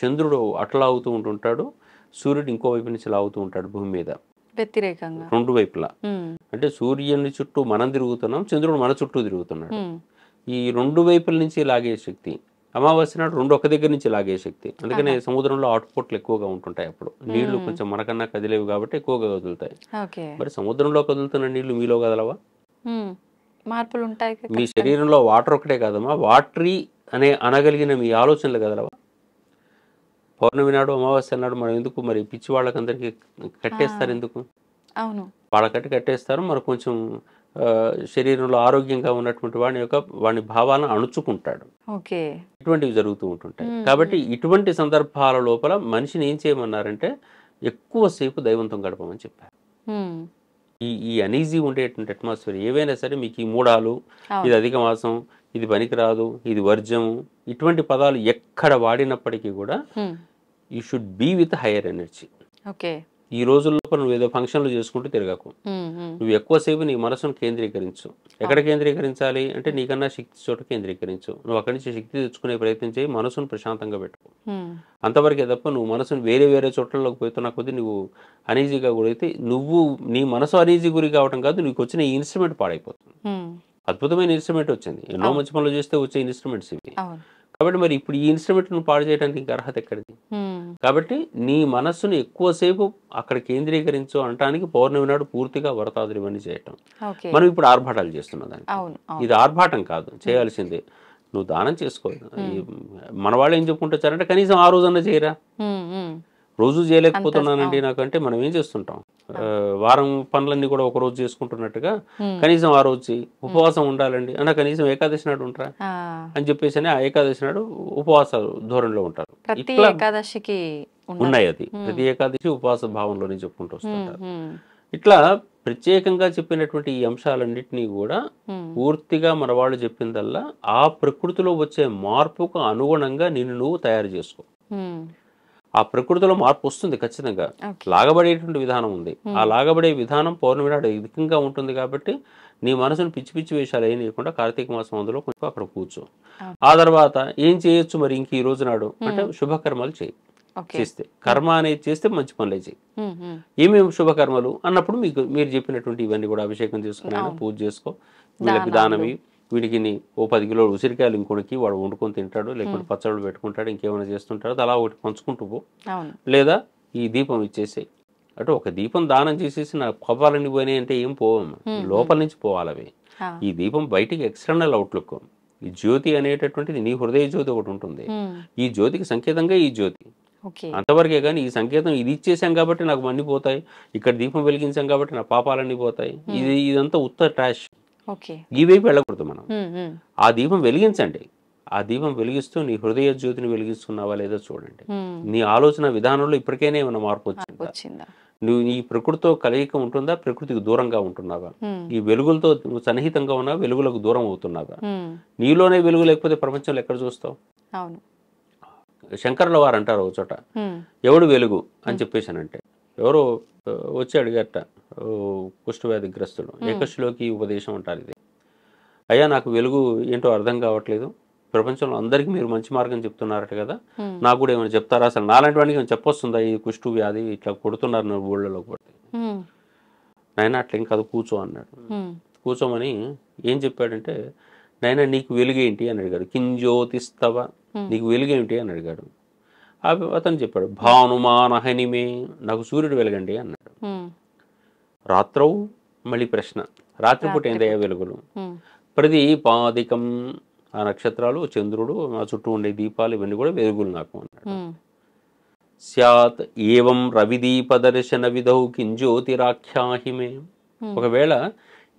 చంద్రుడు అట్లా అవుతూ ఉంటుంటాడు సూర్యుడు ఇంకో వైపు నుంచి లాగుతూ ఉంటాడు భూమి మీద వ్యతిరేకంగా రెండు వైపులా అంటే సూర్యుని చుట్టూ మనం తిరుగుతున్నాం చంద్రుడు మన చుట్టూ తిరుగుతున్నాడు ఈ రెండు వైపుల నుంచి లాగే శక్తి అమావాస్య నాడు రెండు ఒక దగ్గర నుంచి లాగే శక్తి అందుకనే సముద్రంలో ఆటుపోట్లు ఎక్కువగా ఉంటుంటాయి అప్పుడు నీళ్లు కొంచెం మనకన్నా కదిలేవు కాబట్టి ఎక్కువగా కదులుతాయి మరి సముద్రంలో కదులుతున్న నీళ్లు మీలో కదలవా మార్పులు ఉంటాయి మీ శరీరంలో వాటర్ ఒకటే కదమ్మా వాటరీ అనే అనగలిగిన మీ ఆలోచనలు కదలవా పౌర్ణమి నాడు అమావాస్య నాడు మనం ఎందుకు మరి పిచ్చి వాళ్ళకందరికీ కట్టేస్తారు ఎందుకు అవును కట్టేస్తారు మరి కొంచెం శరీరంలో ఆరోగ్యంగా ఉన్నటువంటి వాడి యొక్క వాడి భావాలను అణుచుకుంటాడు ఓకే ఇటువంటివి జరుగుతూ ఉంటుంటాయి కాబట్టి ఇటువంటి సందర్భాల లోపల మనిషిని ఏం చేయమన్నారంటే ఎక్కువసేపు దైవంతం గడపమని చెప్పారు ఈ ఈ అనీజీ ఉండేటువంటి అట్మాస్ఫియర్ ఏవైనా సరే మీకు ఈ మూడాలు ఇది అధిక మాసం ఇది పనికిరాదు ఇది వర్జము ఇటువంటి పదాలు ఎక్కడ వాడినప్పటికీ కూడా you should be with higher energy okay ఈ రోజుల్లో నువ్వు ఏదో ఫంక్షన్లు చేసుకుంటూ తిరగకు నువ్వు ఎక్కువసేపు నీ మనసును కేంద్రీకరించు ఎక్కడ కేంద్రీకరించాలి అంటే నీకన్నా శక్తి చోట కేంద్రీకరించు నువ్వు అక్కడి నుంచి శక్తి తెచ్చుకునే ప్రయత్నం చేయి మనసును ప్రశాంతంగా పెట్టుకో అంతవరకే తప్ప నువ్వు మనసును వేరే వేరే చోట్లలోకి పోతున్న కొద్దీ నువ్వు అనీజీగా గురైతే నువ్వు నీ మనసు అనీజీ గురి కావడం కాదు నీకు వచ్చిన ఈ ఇన్స్ట్రుమెంట్ పాడైపోతుంది అద్భుతమైన ఇన్స్ట్రుమెంట్ వచ్చింది ఎన్నో మంచి పనులు చేస్తే వచ్చే ఇన్స్ట్రుమెంట్స్ ఇవి కాబట్టి మరి ఇప్పుడు ఈ ను పాడు చేయడానికి ఇంకా అర్హత ఎక్కడిది కాబట్టి నీ మనస్సును ఎక్కువసేపు అక్కడ కేంద్రీకరించు అనటానికి పౌర్ణమి నాడు పూర్తిగా వరతాదురివన్నీ చేయటం మనం ఇప్పుడు ఆర్భాటాలు చేస్తున్నదాన్ని ఇది ఆర్భాటం కాదు చేయాల్సిందే నువ్వు దానం చేసుకో మన వాళ్ళు ఏం చెప్పుకుంటారంటే కనీసం ఆ రోజన్నా చేయరా రోజు చేయలేకపోతున్నానండి నాకంటే మనం ఏం చేస్తుంటాం వారం పనులన్నీ కూడా ఒక రోజు చేసుకుంటున్నట్టుగా కనీసం ఆ రోజు ఉపవాసం ఉండాలండి అన్న కనీసం ఏకాదశి నాడు ఉంటారా అని చెప్పేసి ఆ ఏకాదశి నాడు ఉపవాస ధోరణిలో ఉంటారు ఏకాదశికి ఉన్నాయి అది ప్రతి ఏకాదశి ఉపవాస భావంలోనే చెప్పుకుంటూ వస్తుంటారు ఇట్లా ప్రత్యేకంగా చెప్పినటువంటి ఈ అంశాలన్నింటినీ కూడా పూర్తిగా మన వాళ్ళు చెప్పిందల్లా ఆ ప్రకృతిలో వచ్చే మార్పుకు అనుగుణంగా నిన్ను నువ్వు తయారు చేసుకో ఆ ప్రకృతిలో మార్పు వస్తుంది ఖచ్చితంగా లాగబడేటువంటి విధానం ఉంది ఆ లాగబడే విధానం పౌర్ణమి నాడు అధికంగా ఉంటుంది కాబట్టి నీ మనసును పిచ్చి పిచ్చి వేషాలు ఏం లేకుండా కార్తీక మాసం అందులో కొంచెం అక్కడ కూర్చో ఆ తర్వాత ఏం చేయొచ్చు మరి ఇంక ఈ రోజు నాడు అంటే శుభకర్మలు చేయి చేస్తే కర్మ అనేది చేస్తే మంచి పనులే చేయి ఏమేమి శుభకర్మలు అన్నప్పుడు మీకు మీరు చెప్పినటువంటి ఇవన్నీ కూడా అభిషేకం చేసుకున్నాను పూజ చేసుకో వీళ్ళకి దానమి వీడికి ఓ పది కిలోలు ఉసిరికాయలు ఇంకొనికి వాడు వండుకొని తింటాడు లేకుంటే పచ్చళ్ళు పెట్టుకుంటాడు ఇంకేమైనా చేస్తుంటాడు అలా ఒకటి పంచుకుంటూ పో లేదా ఈ దీపం ఇచ్చేసేయి అంటే ఒక దీపం దానం చేసేసి నా కోపాలని పోయినాయి అంటే ఏం పోవం లోపల నుంచి పోవాలవి ఈ దీపం బయటికి ఎక్స్టర్నల్ అవుట్లుక్ ఈ జ్యోతి అనేటటువంటిది నీ హృదయ జ్యోతి ఒకటి ఉంటుంది ఈ జ్యోతికి సంకేతంగా ఈ జ్యోతి అంతవరకే కానీ ఈ సంకేతం ఇది ఇచ్చేసాం కాబట్టి నాకు పోతాయి ఇక్కడ దీపం వెలిగించాం కాబట్టి నా పాపాలన్నీ పోతాయి ఇది ఇదంతా ఉత్త ట్రాష్ ఈ వెళ్ళకూడదు మనం ఆ దీపం వెలిగించండి ఆ దీపం వెలిగిస్తూ నీ హృదయ జ్యోతిని వెలిగిస్తున్నావా లేదో చూడండి నీ ఆలోచన విధానంలో ఇప్పటికైనా ఏమైనా మార్పు వచ్చింది నువ్వు ఈ ప్రకృతితో కలయిక ఉంటుందా ప్రకృతికి దూరంగా ఉంటున్నావా ఈ వెలుగులతో సన్నిహితంగా ఉన్నా వెలుగులకు దూరం అవుతున్నావా నీలోనే వెలుగు లేకపోతే ప్రపంచంలో ఎక్కడ చూస్తావు శంకర్ల వారు అంటారు ఒక చోట ఎవడు వెలుగు అని చెప్పేసానంటే ఎవరో వచ్చి అడిగారట కుష్ఠవ్యాధిగ్రస్తుడు ఏకశిలోకి ఉపదేశం అంటారు ఇది అయ్యా నాకు వెలుగు ఏంటో అర్థం కావట్లేదు ప్రపంచంలో అందరికీ మీరు మంచి మార్గం చెప్తున్నారట కదా నాకు కూడా ఏమైనా చెప్తారా అసలు నాలాంటి వాడికి ఏమైనా చెప్పొస్తుందా ఈ కుష్టు వ్యాధి ఇట్లా కొడుతున్నారు నువ్వు ఊళ్ళలో కూడా నాయన అట్లా ఇంకా అది కూర్చో అన్నాడు కూర్చోమని ఏం చెప్పాడంటే నాయన నీకు వెలుగేంటి అని అడిగాడు కింజ్యోతిస్తవ నీకు వెలుగేంటి అని అడిగాడు అతను చెప్పాడు భానుమానహనిమే నాకు సూర్యుడు వెలగండి అన్నాడు రాత్రవు మళ్ళీ ప్రశ్న రాత్రిపూట ఏందయ్యా వెలుగులు పాదికం ఆ నక్షత్రాలు చంద్రుడు నా చుట్టూ ఉండే దీపాలు ఇవన్నీ కూడా వెలుగులు నాకు అన్నాడు సత్ ఏవం రవిదీప దర్శన విధౌ జ్యోతిరాఖ్యాహిమే ఒకవేళ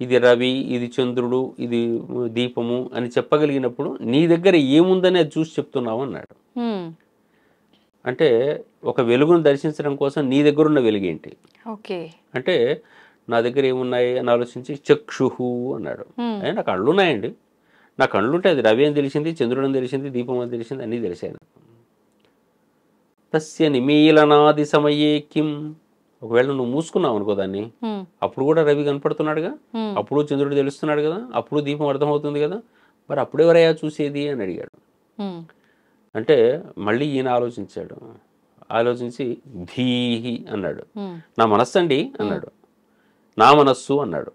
ఇది రవి ఇది చంద్రుడు ఇది దీపము అని చెప్పగలిగినప్పుడు నీ దగ్గర ఏముందని చూసి చెప్తున్నావు అన్నాడు అంటే ఒక వెలుగును దర్శించడం కోసం నీ దగ్గర ఉన్న వెలుగేంటి అంటే నా దగ్గర ఏమున్నాయి అని ఆలోచించి చక్షుహు అన్నాడు నా కళ్ళు ఉన్నాయండి నా కళ్ళు ఉంటే అది రవి అని తెలిసింది చంద్రుడు అని తెలిసింది దీపం అని తెలిసింది అన్నీ తెలిసాయి తస్య నిమీలనాది సమయే కిం ఒకవేళ నువ్వు మూసుకున్నావు అనుకో దాన్ని అప్పుడు కూడా రవి కనపడుతున్నాడుగా అప్పుడు చంద్రుడు తెలుస్తున్నాడు కదా అప్పుడు దీపం అర్థమవుతుంది కదా మరి అప్పుడు ఎవరయ్యా చూసేది అని అడిగాడు అంటే మళ్ళీ ఈయన ఆలోచించాడు ఆలోచించి ధీహి అన్నాడు నా మనస్సండి అండి అన్నాడు నా మనస్సు అన్నాడు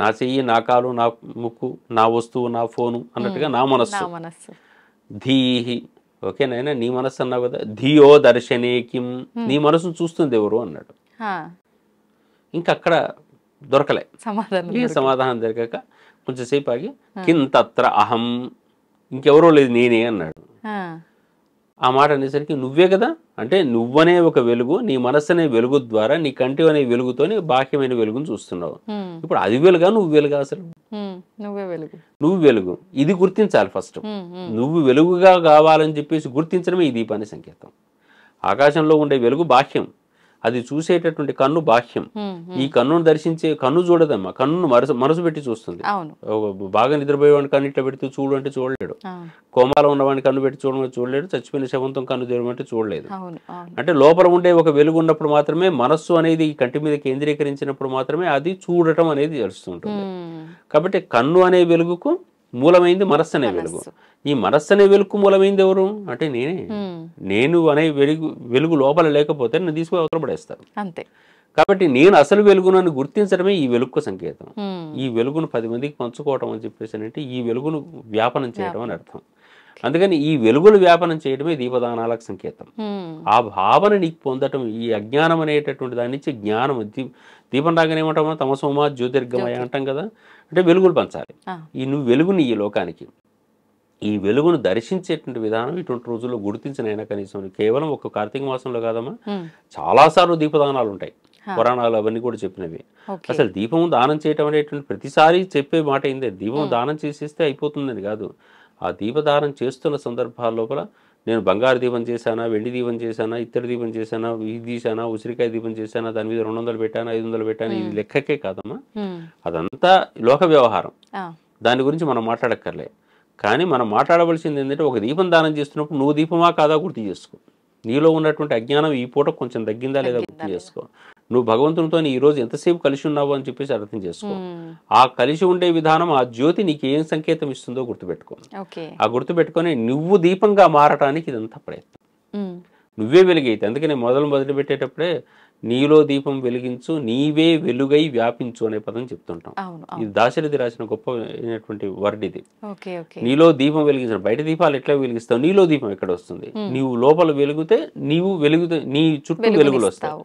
నా చెయ్యి నా కాలు నా ముక్కు నా వస్తువు నా ఫోను అన్నట్టుగా నా మనస్సు ధీహి ఓకే నాయన నీ మనస్సు అన్నావు కదా ధియో దర్శనేకిం నీ మనస్సు చూస్తుంది ఎవరు అన్నాడు ఇంకా అక్కడ దొరకలే సమాధానం సమాధానం దొరకక కొంచెంసేపు ఆగి కింతత్ర అహం ఇంకెవరో లేదు నేనే అన్నాడు ఆ మాట అనేసరికి నువ్వే కదా అంటే నువ్వనే ఒక వెలుగు నీ మనస్సు అనే వెలుగు ద్వారా నీ కంటి అనే వెలుగుతో బాహ్యమైన వెలుగును చూస్తున్నావు ఇప్పుడు అది వెలుగా నువ్వు వెలుగా అసలు నువ్వే వెలుగు నువ్వు వెలుగు ఇది గుర్తించాలి ఫస్ట్ నువ్వు వెలుగుగా కావాలని చెప్పేసి గుర్తించడమే ఇది పని సంకేతం ఆకాశంలో ఉండే వెలుగు బాహ్యం అది చూసేటటువంటి కన్ను బాహ్యం ఈ కన్నును దర్శించే కన్ను చూడదమ్మా కన్నును మనసు మనసు పెట్టి చూస్తుంది బాగా నిద్రపోయేవాడిని కన్ను ఇట్లా పెడితే చూడు అంటే చూడలేడు కోమాలో ఉన్నవాడిని కన్ను పెట్టి చూడడం చూడలేడు చచ్చిపోయిన శవంతం కన్ను తెరవడం అంటే చూడలేదు అంటే లోపల ఉండే ఒక వెలుగు ఉన్నప్పుడు మాత్రమే మనస్సు అనేది ఈ కంటి మీద కేంద్రీకరించినప్పుడు మాత్రమే అది చూడటం అనేది తెలుస్తుంటుంది కాబట్టి కన్ను అనే వెలుగుకు మూలమైంది మనస్సు అనే వెలుగు ఈ మనస్సు అనే వెలుగు మూలమైంది ఎవరు అంటే నేనే నేను అనే వెలుగు వెలుగు లోపల లేకపోతే నేను తీసుకుని అవతల అంతే కాబట్టి నేను అసలు వెలుగునని గుర్తించడమే ఈ వెలుగు సంకేతం ఈ వెలుగును పది మందికి పంచుకోవటం అని చెప్పేసి అంటే ఈ వెలుగును వ్యాపనం చేయడం అని అర్థం అందుకని ఈ వెలుగులు వ్యాపనం చేయడమే దీపదానాలకు సంకేతం ఆ భావన నీకు పొందటం ఈ అజ్ఞానం అనేటటువంటి దాని నుంచి జ్ఞానం దీపం రాగానే ఏమంటామో తమసోమా జ్యోతిర్గమయ అంటాం కదా అంటే వెలుగులు పంచాలి ఈ నువ్వు వెలుగుని ఈ లోకానికి ఈ వెలుగును దర్శించేటువంటి విధానం ఇటువంటి రోజుల్లో గుర్తించినైనా కనీసం కేవలం ఒక కార్తీక మాసంలో కాదమ్మా చాలాసార్లు దీపదానాలు ఉంటాయి పురాణాలు అవన్నీ కూడా చెప్పినవి అసలు దీపం దానం చేయటం అనేటువంటి ప్రతిసారి చెప్పే మాట ఏందే దీపం దానం చేసేస్తే అయిపోతుందని కాదు ఆ దీపదానం చేస్తున్న సందర్భాల లోపల నేను బంగారు దీపం చేశానా వెండి దీపం చేశానా ఇత్తడి దీపం చేశానా ఇది తీసానా ఉసిరికాయ దీపం చేశానా దాని మీద రెండు వందలు పెట్టానా ఐదు వందలు పెట్టానా ఇది లెక్కకే కాదమ్మా అదంతా లోక వ్యవహారం దాని గురించి మనం మాట్లాడక్కర్లే కానీ మనం మాట్లాడవలసింది ఏంటంటే ఒక దీపం దానం చేస్తున్నప్పుడు నువ్వు దీపమా కాదా గుర్తు చేసుకో నీలో ఉన్నటువంటి అజ్ఞానం ఈ పూట కొంచెం తగ్గిందా లేదా గుర్తు చేసుకో నువ్వు భగవంతునితో ఈరోజు ఎంతసేపు కలిసి ఉన్నావు అని చెప్పేసి అర్థం చేసుకో ఆ కలిసి ఉండే విధానం ఆ జ్యోతి నీకు ఏం సంకేతం ఇస్తుందో గుర్తుపెట్టుకో ఆ గుర్తుపెట్టుకొని నువ్వు దీపంగా మారటానికి ఇదంతా ప్రయత్నం నువ్వే వెలిగైతే అందుకనే మొదలు మొదలు పెట్టేటప్పుడే నీలో దీపం వెలిగించు నీవే వెలుగై వ్యాపించు అనే పదం చెప్తుంటాం ఇది దాశరథి రాసిన గొప్ప వర్డ్ ఇది నీలో దీపం వెలిగించిన బయట దీపాలు ఎట్లా వెలిగిస్తావు నీలో దీపం ఎక్కడ వస్తుంది నీవు లోపల వెలిగితే నీవు వెలుగుతే నీ చుట్టూ వెలుగులు వస్తావు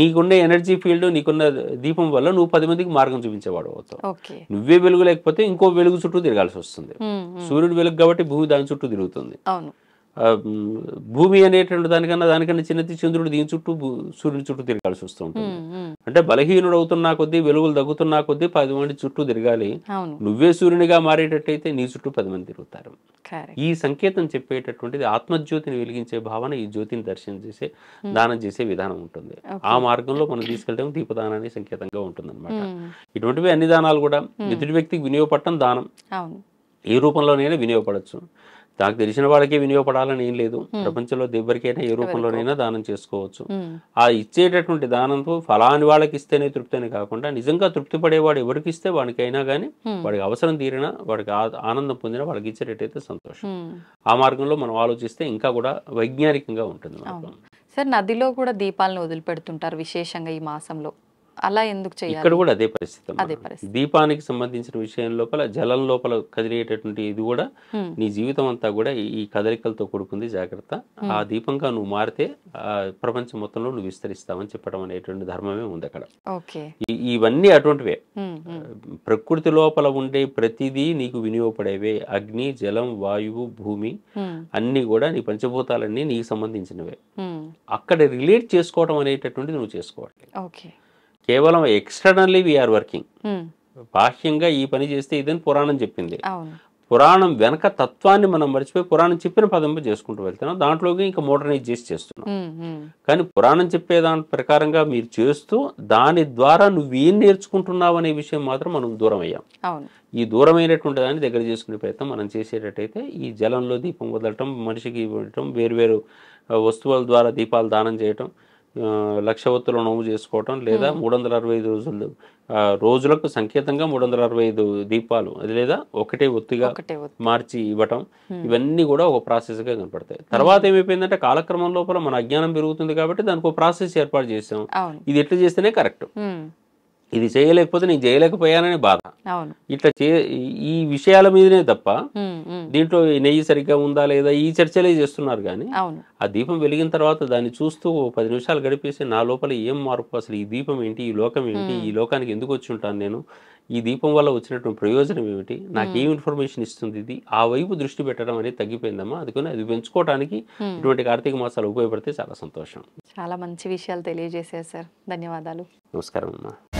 నీకున్న ఎనర్జీ ఫీల్డ్ నీకున్న దీపం వల్ల నువ్వు పది మందికి మార్గం చూపించేవాడు అవుతావు నువ్వే వెలుగు లేకపోతే ఇంకో వెలుగు చుట్టూ తిరగాల్సి వస్తుంది సూర్యుడు వెలుగు కాబట్టి భూమి దాని చుట్టూ తిరుగుతుంది భూమి అనేటువంటి దానికన్నా దానికన్నా చిన్నది చంద్రుడు దీని చుట్టూ సూర్యుని చుట్టూ తిరగాల్సి వస్తూ ఉంటుంది అంటే బలహీనుడు అవుతున్నా కొద్దీ వెలుగులు తగ్గుతున్నా కొద్దీ పది మంది చుట్టూ తిరగాలి నువ్వే సూర్యునిగా మారేటట్టయితే నీ చుట్టూ పది మంది తిరుగుతారు ఈ సంకేతం చెప్పేటటువంటిది ఆత్మజ్యోతిని వెలిగించే భావన ఈ జ్యోతిని దర్శనం చేసే దానం చేసే విధానం ఉంటుంది ఆ మార్గంలో మనం తీసుకెళ్ళడం దీపదానాన్ని సంకేతంగా ఉంటుంది అనమాట ఇటువంటివి అన్ని దానాలు కూడా ఎదుటి వ్యక్తికి వినియోగపడటం దానం ఏ రూపంలోనైనా వినియోగపడచ్చు నాకు తెలిసిన వాళ్ళకి వినియోగపడాలని ఏం లేదు ప్రపంచంలో ఎవరికైనా ఏ రూపంలోనైనా దానం చేసుకోవచ్చు ఆ ఇచ్చేటటువంటి దానంతో ఫలాని వాళ్ళకి ఇస్తేనే తృప్తి అని కాకుండా నిజంగా తృప్తి పడేవాడు ఎవరికి ఇస్తే వాడికైనా కానీ వాడికి అవసరం తీరినా వాడికి ఆనందం పొందినా వాళ్ళకి ఇచ్చేటట్టు సంతోషం ఆ మార్గంలో మనం ఆలోచిస్తే ఇంకా కూడా వైజ్ఞానికంగా ఉంటుంది సార్ నదిలో కూడా దీపాలను వదిలిపెడుతుంటారు విశేషంగా ఈ మాసంలో అలా ఎందుకు చేయాలి ఇక్కడ కూడా అదే పరిస్థితి దీపానికి సంబంధించిన విషయం లోపల జలం లోపల కదిలేటటువంటి ఇది కూడా నీ జీవితం అంతా కూడా ఈ కదలికలతో కూడుకుంది జాగ్రత్త ఆ దీపంగా నువ్వు మారితే ప్రపంచం మొత్తంలో నువ్వు విస్తరిస్తావని చెప్పడం అనేటువంటి ధర్మమే ఉంది అక్కడ ఇవన్నీ అటువంటివే ప్రకృతి లోపల ఉండే ప్రతిదీ నీకు వినియోగపడేవే అగ్ని జలం వాయువు భూమి అన్ని కూడా నీ పంచభూతాలన్నీ నీకు సంబంధించినవే అక్కడ రిలేట్ చేసుకోవడం అనేటటువంటిది నువ్వు చేసుకోవాలి ఓకే కేవలం ఎక్స్టర్నల్లీ వీఆర్ వర్కింగ్ బాహ్యంగా ఈ పని చేస్తే ఇదని పురాణం చెప్పింది పురాణం వెనక తత్వాన్ని మనం మర్చిపోయి పురాణం చెప్పిన పదంపై చేసుకుంటూ వెళ్తున్నాం దాంట్లోకి ఇంకా మోడర్నైజ్ చేసి చేస్తున్నాం hmm, hmm. కానీ పురాణం చెప్పే దాని ప్రకారంగా మీరు చేస్తూ దాని ద్వారా నువ్వు ఏం నేర్చుకుంటున్నావు అనే విషయం మాత్రం మనం దూరం అయ్యాం ఈ దూరమైనటువంటి దాన్ని దగ్గర చేసుకునే ప్రయత్నం మనం చేసేటట్టయితే ఈ జలంలో దీపం వదలటం మనిషికి ఇవ్వటం వేరు వస్తువుల ద్వారా దీపాలు దానం చేయటం లక్ష ఒత్తులు నమోదు చేసుకోవటం లేదా మూడు వందల అరవై ఐదు రోజులు రోజులకు సంకేతంగా మూడు వందల అరవై ఐదు దీపాలు అది లేదా ఒకటే ఒత్తిగా మార్చి ఇవ్వటం ఇవన్నీ కూడా ఒక ప్రాసెస్గా కనపడతాయి తర్వాత ఏమైపోయిందంటే కాలక్రమం లోపల మన అజ్ఞానం పెరుగుతుంది కాబట్టి దానికి ఒక ప్రాసెస్ ఏర్పాటు చేసాం ఇది ఎట్లా చేస్తేనే కరెక్ట్ ఇది చేయలేకపోతే నేను చేయలేకపోయాననే బాధ ఇట్లా చే ఈ విషయాల మీదనే తప్ప దీంట్లో నెయ్యి సరిగ్గా ఉందా లేదా ఈ చర్చలే చేస్తున్నారు కానీ ఆ దీపం వెలిగిన తర్వాత దాన్ని చూస్తూ పది నిమిషాలు గడిపేసి నా లోపల ఏం మార్పు అసలు ఈ దీపం ఏంటి ఈ లోకం ఏంటి ఈ లోకానికి ఎందుకు వచ్చి ఉంటాను నేను ఈ దీపం వల్ల వచ్చినటువంటి ప్రయోజనం ఏమిటి నాకు ఏం ఇన్ఫర్మేషన్ ఇస్తుంది ఇది ఆ వైపు దృష్టి పెట్టడం అనేది తగ్గిపోయిందమ్మా అందుకని అది పెంచుకోవడానికి ఇటువంటి కార్తీక మాసాలు ఉపయోగపడితే చాలా సంతోషం చాలా మంచి విషయాలు తెలియజేశారు సార్ ధన్యవాదాలు నమస్కారం అమ్మా